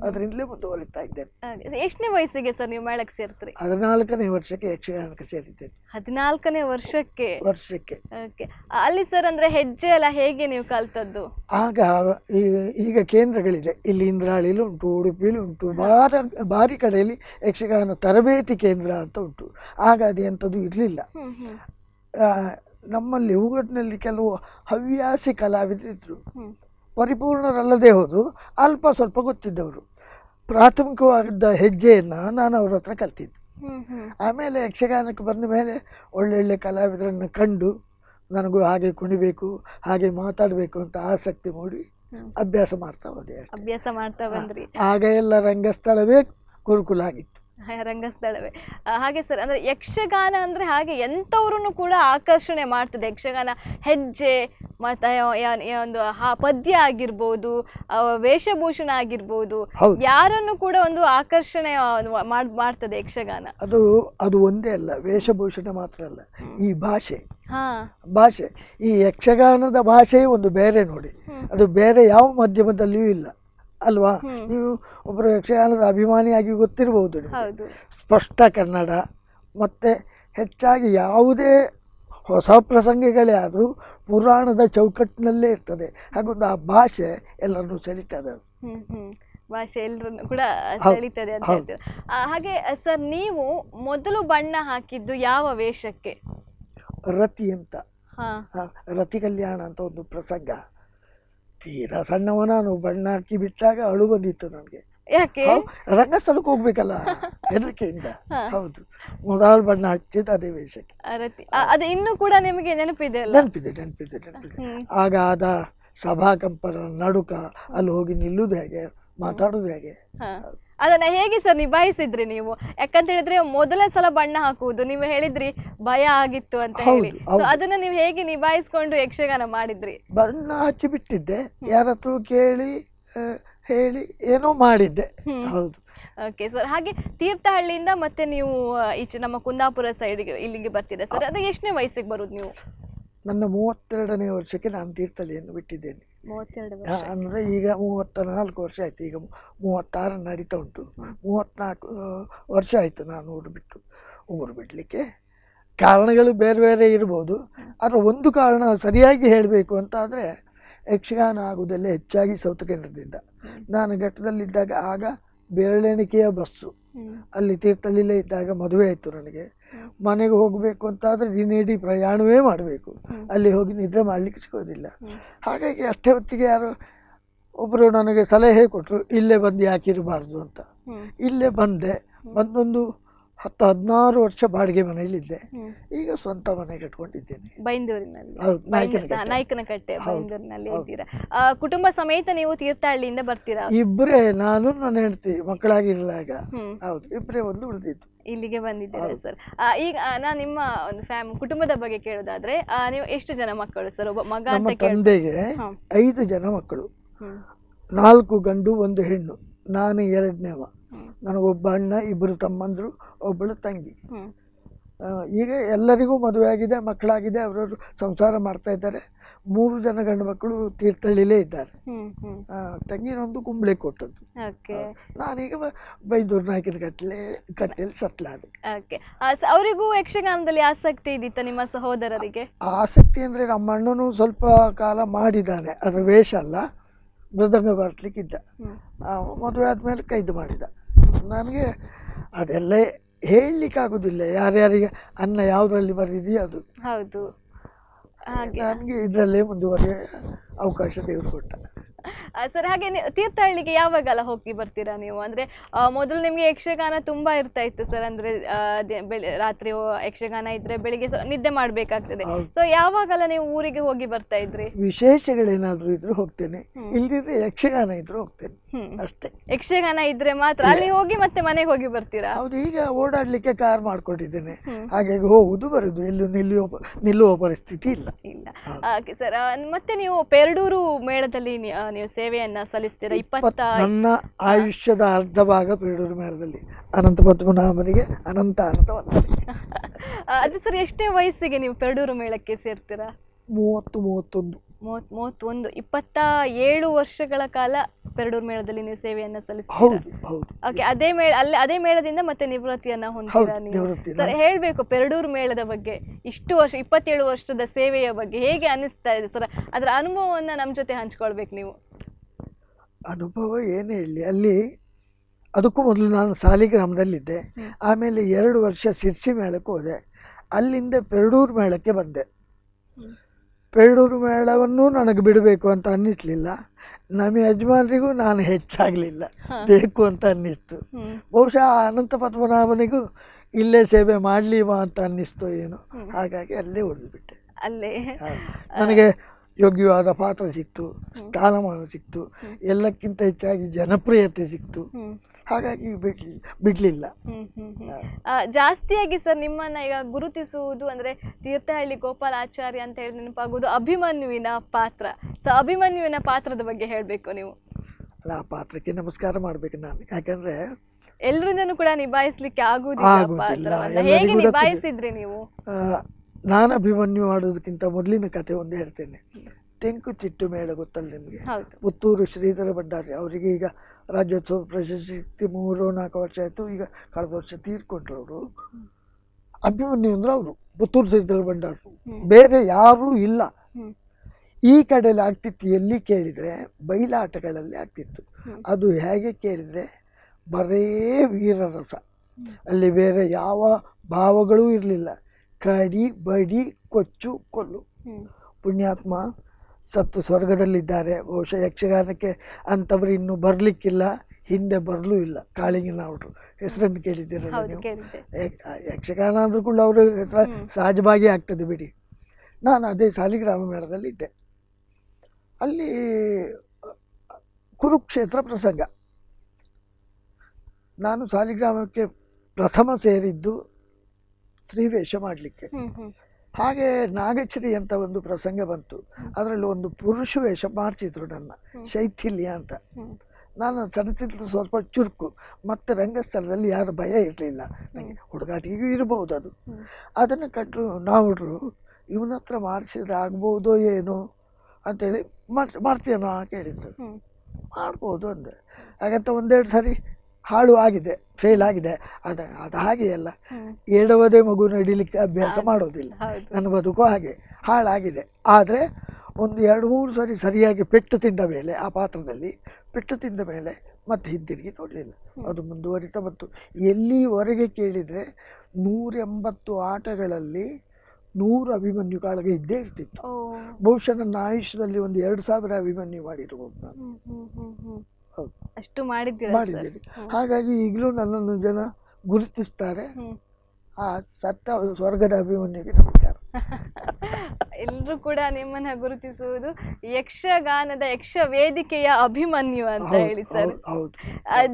ಅದರಿಂದಲೇ ಮುಂದುವರಿತಾ ಇದ್ದೇನೆ ಎಷ್ಟನೇ ವಯಸ್ಸಿಗೆ ಸರ್ ನೀವು ಮೇಳಕ್ಕೆ ಸೇರ್ತೀರಿ ಹದಿನಾಲ್ಕನೇ ವರ್ಷಕ್ಕೆ ಯಕ್ಷಗಾನಕ್ಕೆ ಸೇರಿದ್ದೇನೆ ಹದಿನಾಲ್ಕನೇ ವರ್ಷಕ್ಕೆ ವರ್ಷಕ್ಕೆ ಓಕೆ ಅಲ್ಲಿ ಸರ್ ಅಂದ್ರೆ ಹೆಜ್ಜೆ ಎಲ್ಲ ಹೇಗೆ ನೀವು ಕಲ್ತದ್ದು ಆಗ ಈಗ ಕೇಂದ್ರಗಳಿದೆ ಇಲ್ಲಿ ಇಂದ್ರಾಳಿಲಿ ಉಂಟು ಉಡುಪಿಲಿ ಉಂಟು ಬಾರ ಬಾರಿ ಕಡೆಯಲ್ಲಿ ಯಕ್ಷಗಾನ ತರಬೇತಿ ಕೇಂದ್ರ ಅಂತ ಉಂಟು ಆಗ ಎಂಥದ್ದು ಇರಲಿಲ್ಲ ನಮ್ಮಲ್ಲಿ ಹೂಗಟ್ಟಿನಲ್ಲಿ ಕೆಲವು ಹವ್ಯಾಸಿ ಕಲಾವಿದರಿದ್ದರು ಪರಿಪೂರ್ಣರಲ್ಲದೇ ಹೋದರು ಅಲ್ಪ ಸ್ವಲ್ಪ ಗೊತ್ತಿದ್ದವರು ಪ್ರಾಥಮಿಕವಾದ ಹೆಜ್ಜೆಯನ್ನು ನಾನು ಅವ್ರ ಹತ್ರ ಕಲ್ತಿದ್ದೆ ಆಮೇಲೆ ಯಕ್ಷಗಾನಕ್ಕೆ ಬಂದ ಮೇಲೆ ಒಳ್ಳೊಳ್ಳೆ ಕಲಾವಿದರನ್ನು ಕಂಡು ನನಗೂ ಹಾಗೆ ಕುಣಿಬೇಕು ಹಾಗೆ ಮಾತಾಡಬೇಕು ಅಂತ ಆಸಕ್ತಿ ಮೂಡಿ ಅಭ್ಯಾಸ ಮಾಡ್ತಾ ಹೋದೆ ಅಭ್ಯಾಸ ಮಾಡ್ತಾ ಬಂದ್ರಿ ಆಗ ಎಲ್ಲ ರಂಗಸ್ಥಳವೇ ಗುರುಕುಲ ಆಗಿತ್ತು ರಂಗಸ್ಥಳವೇ ಹಾಗೆ ಸರ್ ಅಂದರೆ ಯಕ್ಷಗಾನ ಅಂದರೆ ಹಾಗೆ ಎಂಥವ್ರನ್ನು ಕೂಡ ಆಕರ್ಷಣೆ ಮಾಡ್ತದೆ ಯಕ್ಷಗಾನ ಹೆಜ್ಜೆ ಮತ್ತು ಒಂದು ಪದ್ಯ ಆಗಿರ್ಬೋದು ವೇಷಭೂಷಣ ಆಗಿರ್ಬೋದು ಯಾರನ್ನು ಕೂಡ ಒಂದು ಆಕರ್ಷಣೆ ಮಾಡ್ತದೆ ಯಕ್ಷಗಾನ ಅದು ಅದು ಒಂದೇ ಅಲ್ಲ ವೇಷಭೂಷಣ ಮಾತ್ರ ಅಲ್ಲ ಈ ಭಾಷೆ ಹಾ ಭಾಷೆ ಈ ಯಕ್ಷಗಾನದ ಭಾಷೆಯೇ ಒಂದು ಬೇರೆ ನೋಡಿ ಅದು ಬೇರೆ ಯಾವ ಮಾಧ್ಯಮದಲ್ಲಿಯೂ ಇಲ್ಲ ಅಲ್ವಾ ನೀವು ಒಬ್ಬರು ಯಕ್ಷಗಾನದ ಅಭಿಮಾನಿಯಾಗಿ ಗೊತ್ತಿರಬಹುದು ಸ್ಪಷ್ಟ ಕನ್ನಡ ಮತ್ತು ಹೆಚ್ಚಾಗಿ ಯಾವುದೇ ಹೊಸ ಪ್ರಸಂಗಗಳೇ ಆದರೂ ಪುರಾಣದ ಚೌಕಟ್ಟಿನಲ್ಲೇ ಇರ್ತದೆ ಹಾಗೊಂದು ಆ ಭಾಷೆ ಎಲ್ಲರನ್ನು ಸೆಳೀತದೆ ಭಾಷೆ ಎಲ್ಲರನ್ನು ಕೂಡ ಸೆಳಿತದೆ ಅಂತ ಹಾಗೆ ಸರ್ ನೀವು ಮೊದಲು ಬಣ್ಣ ಹಾಕಿದ್ದು ಯಾವ ವೇಷಕ್ಕೆ ರತಿ ಅಂತ ರತಿ ಕಲ್ಯಾಣ ಅಂತ ಒಂದು ಪ್ರಸಂಗ ತೀರಾ ಸಣ್ಣವನ ನಾನು ಬಣ್ಣ ಹಾಕಿ ಬಿಟ್ಟಾಗ ಅಳು ಬಂದಿತ್ತು ನನಗೆ ಯಾಕೆ ರಂಗಸ್ಥಳಕ್ಕೆ ಹೋಗ್ಬೇಕಲ್ಲ ಹೆದರಿಕೆಯಿಂದ ಹೌದು ಮೊದಲ ಬಣ್ಣ ಹಾಕಿದ್ದು ಅದೇ ವೇಷಕ್ಕೆ ಅದು ಇನ್ನು ಕೂಡ ನಿಮಗೆ ನೆನಪಿದೆ ನೆನಪಿದೆ ನೆನಪಿದೆ ನೆನಪಿದೆ ಆಗ ಆದ ಕಂಪರ ನಡುಕ ಅಲ್ಲಿ ಹೋಗಿ ನಿಲ್ಲುದು ಹೇಗೆ ಮಾತಾಡೋದು ಹೇಗೆ ಅದನ್ನ ಹೇಗೆ ಸರ್ ನಿಭಾಯಿಸಿದ್ರಿ ನೀವು ಯಾಕಂತ ಹೇಳಿದ್ರೆ ಮೊದಲ ಸಲ ಬಣ್ಣ ಹಾಕುವುದು ನೀವು ಹೇಳಿದ್ರಿ ಭಯ ಆಗಿತ್ತು ಅಂತ ಹೇಳಿ ಅದನ್ನ ನೀವು ಹೇಗೆ ನಿಭಾಯಿಸ್ಕೊಂಡು ಯಕ್ಷಗಾನ ಮಾಡಿದ್ರಿ ಬಣ್ಣ ಹಚ್ಚಿ ಬಿಟ್ಟಿದ್ದೆ ಯಾರತ್ರ ಕೇಳಿ ಹೇಳಿ ಏನೋ ಮಾಡಿದ್ದೆ ಹೌದು ಓಕೆ ಸರ್ ಹಾಗೆ ತೀರ್ಥಹಳ್ಳಿಯಿಂದ ಮತ್ತೆ ನೀವು ಈಚೆ ನಮ್ಮ ಕುಂದಾಪುರ ಸೈಡ್ ಇಲ್ಲಿಗೆ ಬರ್ತೀರಾ ಸರ್ ಅದು ಎಷ್ಟನೇ ವಯಸ್ಸಿಗೆ ಬರುದು ನೀವು ನನ್ನ ಮೂವತ್ತೆರಡನೇ ವರ್ಷಕ್ಕೆ ನಾನು ತೀರ್ಥಹಳ್ಳಿಯನ್ನು ಬಿಟ್ಟಿದ್ದೇನೆ ಅಂದರೆ ಈಗ ಮೂವತ್ತ ನಾಲ್ಕು ವರ್ಷ ಆಯಿತು ಈಗ ಮೂವತ್ತಾರು ನಡೀತಾ ಉಂಟು ಮೂವತ್ತ್ನಾಲ್ಕು ವರ್ಷ ಆಯಿತು ನಾನು ಊರು ಬಿಟ್ಟು ಊರು ಬಿಡಲಿಕ್ಕೆ ಕಾರಣಗಳು ಬೇರೆ ಬೇರೆ ಇರ್ಬೋದು ಆದರೆ ಒಂದು ಕಾರಣ ಸರಿಯಾಗಿ ಹೇಳಬೇಕು ಅಂತ ಆದರೆ ಯಕ್ಷಗಾನ ಆಗುವುದೆಲ್ಲ ಹೆಚ್ಚಾಗಿ ಸೌತ ಕೇಂದ್ರದಿಂದ ನಾನು ಘಟ್ಟದಲ್ಲಿದ್ದಾಗ ಆಗ ಬೆರಳೆಣಿಕೆಯ ಬಸ್ಸು ಅಲ್ಲಿ ತೀರ್ಥಹಳ್ಳಿಲೇ ಇದ್ದಾಗ ಮದುವೆ ಆಯಿತು ನನಗೆ ಮನೆಗೆ ಹೋಗಬೇಕು ಅಂತಾದರೆ ಇಡೀ ಪ್ರಯಾಣವೇ ಮಾಡಬೇಕು ಅಲ್ಲಿ ಹೋಗಿ ನಿದ್ರೆ ಮಾಡಲಿಕ್ಕೆ ಸಿಗೋದಿಲ್ಲ ಹಾಗಾಗಿ ಅಷ್ಟೇ ಹೊತ್ತಿಗೆ ಯಾರು ಒಬ್ಬರು ನನಗೆ ಸಲಹೆ ಕೊಟ್ಟರು ಇಲ್ಲೇ ಬಂದು ಯಾಕಿರಬಾರ್ದು ಅಂತ ಇಲ್ಲೇ ಬಂದೆ ಒಂದೊಂದು ಹತ್ತು ಹದಿನಾರು ವರ್ಷ ಬಾಡಿಗೆ ಮನೆಯಲ್ಲಿದ್ದೆ ಈಗ ಸ್ವಂತ ಮನೆ ಕಟ್ಕೊಂಡಿದ್ದೇನೆ ಬೈಂದೂರಿನಲ್ಲಿ ಬೈಂದೂರಿನಲ್ಲಿ ಇದ್ದೀರಾ ಕುಟುಂಬ ಸಮೇತ ನೀವು ತೀರ್ಥಹಳ್ಳಿಯಿಂದ ಬರ್ತೀರಾ ಇಬ್ಬರೇ ನಾನು ನನ್ನ ಹೆಂಡತಿ ಮಕ್ಕಳಾಗಿರಲಾಗ ಹೌದು ಇಬ್ಬರೇ ಒಂದು ಉಳಿದಿತ್ತು ಇಲ್ಲಿಗೆ ಬಂದಿದ್ದೀರಾ ಸರ್ ಈಗ ನಾನು ನಿಮ್ಮ ಒಂದು ಫ್ಯಾಮ್ ಕುಟುಂಬದ ಬಗ್ಗೆ ಕೇಳೋದಾದ್ರೆ ನೀವು ಎಷ್ಟು ಜನ ಮಕ್ಕಳು ಸರ್ ಒಬ್ಬ ಮಗ ತಂದೆಗೆ ಐದು ಜನ ಮಕ್ಕಳು ನಾಲ್ಕು ಗಂಡು ಒಂದು ಹೆಣ್ಣು ನಾನು ಎರಡನೇವ ನನಗೊಬ್ಬ ಅಣ್ಣ ಇಬ್ಬರು ತಮ್ಮಂದರು ಒಬ್ಬಳು ತಂಗಿ ಈಗ ಎಲ್ಲರಿಗೂ ಮದುವೆ ಆಗಿದೆ ಮಕ್ಕಳಾಗಿದೆ ಅವರವರು ಸಂಸಾರ ಮಾಡ್ತಾ ಇದ್ದಾರೆ ಮೂರು ಜನ ಗಂಡು ಮಕ್ಕಳು ತೀರ್ಥಹಳ್ಳಿಲೇ ಇದ್ದಾರೆ ತಂಗಿನೊಂದು ಕುಂಬಳೆ ಕೊಟ್ಟದ್ದು ನಾನೀಗ ಬೈದೂರ್ ನಾಯಕನ ಕಟ್ಟಲೆ ಕಟ್ಟಲೆ ಸತ್ಲಾದೆ ಅವರಿಗೂ ಯಕ್ಷಗಾನದಲ್ಲಿ ಆಸಕ್ತಿ ಇದ್ದಿತ್ತ ನಿಮ್ಮ ಸಹೋದರರಿಗೆ ಆಸಕ್ತಿ ಅಂದ್ರೆ ನಮ್ಮ ಅಣ್ಣನು ಸ್ವಲ್ಪ ಕಾಲ ಮಾಡಿದ್ದಾನೆ ಅದರ ವೇಷ ಅಲ್ಲ ಮೃದಂಗ ಬರ್ಲಿಕ್ಕಿದ್ದ ಮದುವೆ ಆದ್ಮೇಲೆ ಕೈದು ಮಾಡಿದ ನನಗೆ ಅದೆಲ್ಲ ಹೇಳ್ಲಿಕ್ಕಾಗುದಿಲ್ಲ ಯಾರ್ಯಾರಿಗೆ ಅನ್ನ ಯಾವ್ದ್ರಲ್ಲಿ ಬರೆದಿದೆಯೋ ಅದು ಹೌದು ಹಾಗೆ ನನಗೆ ಇದರಲ್ಲೇ ಮುಂದುವರಿಯ ಅವಕಾಶ ದೇವರು ಕೊಟ್ಟ ಸರ್ ಹಾಗೆ ತೀರ್ಥಹಳ್ಳಿಗೆ ಯಾವಾಗೆಲ್ಲ ಹೋಗಿ ಬರ್ತೀರಾ ನೀವು ಅಂದ್ರೆ ಮೊದಲು ನಿಮಗೆ ಯಕ್ಷಗಾನ ತುಂಬಾ ಇರ್ತಾ ಇತ್ತು ಸರ್ ಅಂದ್ರೆ ರಾತ್ರಿ ಯಕ್ಷಗಾನ ಇದ್ರೆ ಬೆಳಿಗ್ಗೆ ನಿದ್ದೆ ಮಾಡಬೇಕಾಗ್ತದೆ ಸೊ ಯಾವಾಗಲ ನೀವು ಊರಿಗೆ ಹೋಗಿ ಬರ್ತಾ ಇದ್ರಿ ವಿಶೇಷಗಳೇನಾದ್ರೂ ಇದ್ರೂ ಹೋಗ್ತೇನೆ ಇಲ್ಲದಿದ್ರೆ ಯಕ್ಷಗಾನ ಇದ್ರೂ ಹೋಗ್ತೇನೆ ಅಷ್ಟೇ ಯಕ್ಷಗಾನ ಇದ್ರೆ ಮಾತ್ರ ಅಲ್ಲಿ ಹೋಗಿ ಮತ್ತೆ ಮನೆಗೆ ಹೋಗಿ ಬರ್ತೀರಾ ಹೌದು ಈಗ ಓಡಾಡ್ಲಿಕ್ಕೆ ಕಾರ್ ಮಾಡ್ಕೊಟ್ಟಿದ್ದೇನೆ ಹಾಗಾಗಿ ಹೋಗುದು ಬರುದು ಎಲ್ಲೂ ನಿಲ್ಲುವ ನಿಲ್ಲುವ ಪರಿಸ್ಥಿತಿ ಇಲ್ಲ ಇಲ್ಲ ಓಕೆ ಸರ್ ಮತ್ತೆ ನೀವು ಪೆರಡೂರು ಮೇಳದಲ್ಲಿ ನೀವು ಸೇವೆಯನ್ನ ಸಲ್ಲಿಸ್ತೀರಾ ಇಪ್ಪತ್ತ ನನ್ನ ಆಯುಷ್ಯದ ಅರ್ಧ ಭಾಗ ಪೆರಡೂರು ಮೇಳದಲ್ಲಿ ಅನಂತ ಪದ್ಮನಾಭನಿಗೆ ಅನಂತ ಅನಂತ ಅದು ಸರ್ ಎಷ್ಟೇ ವಯಸ್ಸಿಗೆ ನೀವು ಪೆರಡೂರು ಮೇಳಕ್ಕೆ ಸೇರ್ತೀರಾ ಮೂವತ್ತು ಮೂವತ್ತೊಂದು ಮೂವತ್ ಮೂವತ್ತೊಂದು ಇಪ್ಪತ್ತ ಏಳು ವರ್ಷಗಳ ಕಾಲ ಪೆರಡೂರು ಮೇಳದಲ್ಲಿ ನೀವು ಸೇವೆಯನ್ನು ಸಲ್ಲಿಸ್ತೀರಾ ಅದೇ ಮೇಳ ಅಲ್ಲಿ ಅದೇ ಮೇಳದಿಂದ ಮತ್ತೆ ನಿವೃತ್ತಿಯನ್ನ ಹೊಂದಿರಾ ನೀವು ಸರ್ ಹೇಳಬೇಕು ಪೆರಡೂರು ಮೇಳದ ಬಗ್ಗೆ ಇಷ್ಟು ವರ್ಷ ಇಪ್ಪತ್ತೇಳು ವರ್ಷದ ಸೇವೆಯ ಬಗ್ಗೆ ಹೇಗೆ ಅನಿಸ್ತಾ ಇದೆ ಸರ್ ಅದರ ಅನುಭವವನ್ನ ನಮ್ಮ ಜೊತೆ ಹಂಚ್ಕೊಳ್ಬೇಕು ನೀವು ಅನುಭವ ಏನು ಹೇಳಿ ಅಲ್ಲಿ ಅದಕ್ಕೂ ಮೊದಲು ನಾನು ಸಾಲಿಗ್ರಾಮದಲ್ಲಿದ್ದೆ ಆಮೇಲೆ ಎರಡು ವರ್ಷ ಸಿರ್ಸಿ ಮೇಳಕ್ಕೆ ಹೋದೆ ಅಲ್ಲಿಂದ ಪೆರಡೂರು ಮೇಳಕ್ಕೆ ಬಂದೆ ಪೆಳ್ಳೂರು ಮೇಳವನ್ನು ನನಗೆ ಬಿಡಬೇಕು ಅಂತ ಅನ್ನಿಸ್ಲಿಲ್ಲ ನಮ್ಮ ಯಜಮಾನರಿಗೂ ನಾನು ಹೆಚ್ಚಾಗಲಿಲ್ಲ ಬೇಕು ಅಂತ ಅನ್ನಿಸ್ತು ಬಹುಶಃ ಅನಂತ ಪದ್ಮನಾಭನಿಗೂ ಇಲ್ಲೇ ಸೇವೆ ಮಾಡಲಿವಾ ಅಂತ ಅನ್ನಿಸ್ತು ಏನು ಹಾಗಾಗಿ ಅಲ್ಲೇ ಉಳಿದ್ಬಿಟ್ಟೆ ಅಲ್ಲೇ ನನಗೆ ಯೋಗ್ಯವಾದ ಪಾತ್ರ ಸಿಕ್ತು ಸ್ಥಾನಮಾನ ಸಿಕ್ತು ಎಲ್ಲಕ್ಕಿಂತ ಹೆಚ್ಚಾಗಿ ಜನಪ್ರಿಯತೆ ಸಿಕ್ತು ಹಾಗಾಗಿ ಬಿಡ್ಲಿ ಬಿಡ್ಲಿಲ್ಲ ಜಾಸ್ತಿಯಾಗಿ ಸರ್ ನಿಮ್ಮನ್ನ ಈಗ ಗುರುತಿಸುವುದು ಅಂದ್ರೆ ತೀರ್ಥಹಳ್ಳಿ ಆಚಾರ್ಯ ಅಂತ ಹೇಳಿ ನೆನಪಾಗುವುದು ಅಭಿಮನ್ಯುವಿನ ಪಾತ್ರ ಸೊ ಅಭಿಮನ್ಯುವಿನ ಪಾತ್ರದ ಬಗ್ಗೆ ಹೇಳಬೇಕು ನೀವು ಅಲ್ಲ ಆ ಪಾತ್ರಕ್ಕೆ ನಮಸ್ಕಾರ ಮಾಡ್ಬೇಕು ನಾನು ಯಾಕಂದ್ರೆ ಎಲ್ರಿಂದನೂ ಕೂಡ ನಿಭಾಯಿಸ್ಲಿಕ್ಕೆ ಆಗುದಿಲ್ಲ ಹೇಗೆ ನಿಭಾಯಿಸಿದ್ರಿ ನೀವು ನಾನು ಅಭಿಮನ್ಯು ಆಡೋದಕ್ಕಿಂತ ಮೊದಲಿನ ಕತೆ ಒಂದು ಹೇಳ್ತೇನೆ ತೆಂಕು ಚಿಟ್ಟು ಮೇಳ ಗೊತ್ತಲ್ಲ ನಿಮಗೆ ಪುತ್ತೂರು ಶ್ರೀಧರ ಭಂಡಾರಿ ಅವರಿಗೆ ಈಗ ರಾಜ್ಯೋತ್ಸವ ಪ್ರಶಸ್ತಿ ಮೂರು ನಾಲ್ಕು ವರ್ಷ ಆಯಿತು ಈಗ ಕಳೆದ ವರ್ಷ ತೀರ್ಕೊಂಡ್ರು ಅವರು ಅಂದ್ರೆ ಅವರು ಪುತ್ತೂರು ಶ್ರೀಧರ ಭಂಡಾರ ಬೇರೆ ಯಾರೂ ಇಲ್ಲ ಈ ಕಡೆಯಲ್ಲಿ ಆಗ್ತಿತ್ತು ಎಲ್ಲಿ ಕೇಳಿದರೆ ಬಯಲಾಟಗಳಲ್ಲಿ ಆಗ್ತಿತ್ತು ಅದು ಹೇಗೆ ಕೇಳಿದರೆ ಬರೇ ವೀರರಸ ಅಲ್ಲಿ ಬೇರೆ ಯಾವ ಭಾವಗಳೂ ಇರಲಿಲ್ಲ ಕಡಿ ಬಡಿ ಕೊಚ್ಚು ಕೊಲ್ಲು ಪುಣ್ಯಾತ್ಮ ಸತ್ತು ಸ್ವರ್ಗದಲ್ಲಿದ್ದಾರೆ ಬಹುಶಃ ಯಕ್ಷಗಾನಕ್ಕೆ ಅಂಥವ್ರು ಇನ್ನೂ ಬರಲಿಕ್ಕಿಲ್ಲ ಹಿಂದೆ ಬರಲೂ ಇಲ್ಲ ಅವರು ಹೆಸರನ್ನು ಕೇಳಿದ್ದೀರಾ ಯಕ್ಷಗಾನ ಅಂದ್ರೂ ಕೂಡ ಅವರು ಹೆಸರು ಸಹಜವಾಗಿ ಆಗ್ತದೆ ಬಿಡಿ ನಾನು ಅದೇ ಸಾಲಿಗ್ರಾಮ ಮೇಳದಲ್ಲಿ ಇದ್ದೆ ಅಲ್ಲಿ ಕುರುಕ್ಷೇತ್ರ ಪ್ರಸಂಗ ನಾನು ಸಾಲಿಗ್ರಾಮಕ್ಕೆ ಪ್ರಥಮ ಸೇರಿದ್ದು ಸ್ತ್ರೀವೇಷ ಮಾಡಲಿಕ್ಕೆ ಹಾಗೆ ನಾಗಚರಿ ಅಂತ ಒಂದು ಪ್ರಸಂಗ ಬಂತು ಅದರಲ್ಲಿ ಒಂದು ಪುರುಷ ವೇಷ ಮಾಡಿಸಿದ್ರು ನನ್ನ ಶೈಥಿಲ್ಯ ಅಂತ ನಾನು ಸಣ್ಣತಿದ್ದು ಸ್ವಲ್ಪ ಚುರುಕು ಮತ್ತು ರಂಗಸ್ಥಳದಲ್ಲಿ ಯಾರು ಭಯ ಇರಲಿಲ್ಲ ನನಗೆ ಹುಡುಗಾಟಿಗೂ ಇರಬಹುದು ಅದು ಅದನ್ನು ಕಂಡು ನಾವು ಇವನ ಹತ್ರ ಮಾಡಿಸಿದ್ರೆ ಆಗ್ಬೋದೋ ಏನೋ ಅಂತೇಳಿ ಮಾಡ್ತೀಯನೋ ಕೇಳಿದರು ಮಾಡ್ಬೋದು ಅಂದೆ ಹಾಗಂತ ಒಂದೆರಡು ಸಾರಿ ಹಾಳು ಆಗಿದೆ ಫೇಲ್ ಆಗಿದೆ ಅದ ಅದು ಹಾಗೆ ಅಲ್ಲ ಎರಡವದೇ ಮಗು ನಡಿಲಿಕ್ಕೆ ಅಭ್ಯಾಸ ಮಾಡೋದಿಲ್ಲ ನನ್ನ ಬದುಕು ಹಾಗೆ ಹಾಳಾಗಿದೆ ಆದರೆ ಒಂದು ಎರಡು ಮೂರು ಸರಿ ಸರಿಯಾಗಿ ಪೆಟ್ಟು ತಿಂದ ಮೇಲೆ ಆ ಪಾತ್ರದಲ್ಲಿ ಪೆಟ್ಟು ತಿಂದ ಮೇಲೆ ಮತ್ತೆ ಹಿಂದಿರುಗಿ ನೋಡಲಿಲ್ಲ ಅದು ಮುಂದುವರಿತಾ ಬಂತು ಎಲ್ಲಿವರೆಗೆ ಕೇಳಿದರೆ ನೂರೆಂಬತ್ತು ಆಟಗಳಲ್ಲಿ ನೂರು ಅಭಿಮನ್ಯು ಕಾಳಗ ಇದ್ದೇ ಇರ್ತಿತ್ತು ಬಹುಶಃ ನನ್ನ ಆಯುಷ್ಯದಲ್ಲಿ ಒಂದು ಎರಡು ಸಾವಿರ ಅಭಿಮನ್ಯು ಮಾಡಿರುವ ನಾನು ಅಷ್ಟು ಮಾಡಿದ್ದೀರಾ ಮಾಡಿದ್ದೀರಿ ಹಾಗಾಗಿ ಈಗಲೂ ನನ್ನನ್ನು ಜನ ಗುರುತಿಸ್ತಾರೆ ಆ ಸತ್ತ ಸ್ವರ್ಗದ ಅಭಿಮನ್ಯುಗೆ ನಮಸ್ಕಾರ ಎಲ್ಲರೂ ಕೂಡ ನಿಮ್ಮನ್ನ ಗುರುತಿಸುವುದು ಯಕ್ಷಗಾನದ ಯಕ್ಷ ವೇದಿಕೆಯ ಅಭಿಮನ್ಯು ಅಂತ ಹೇಳಿ ಸರ್ ಹೌದು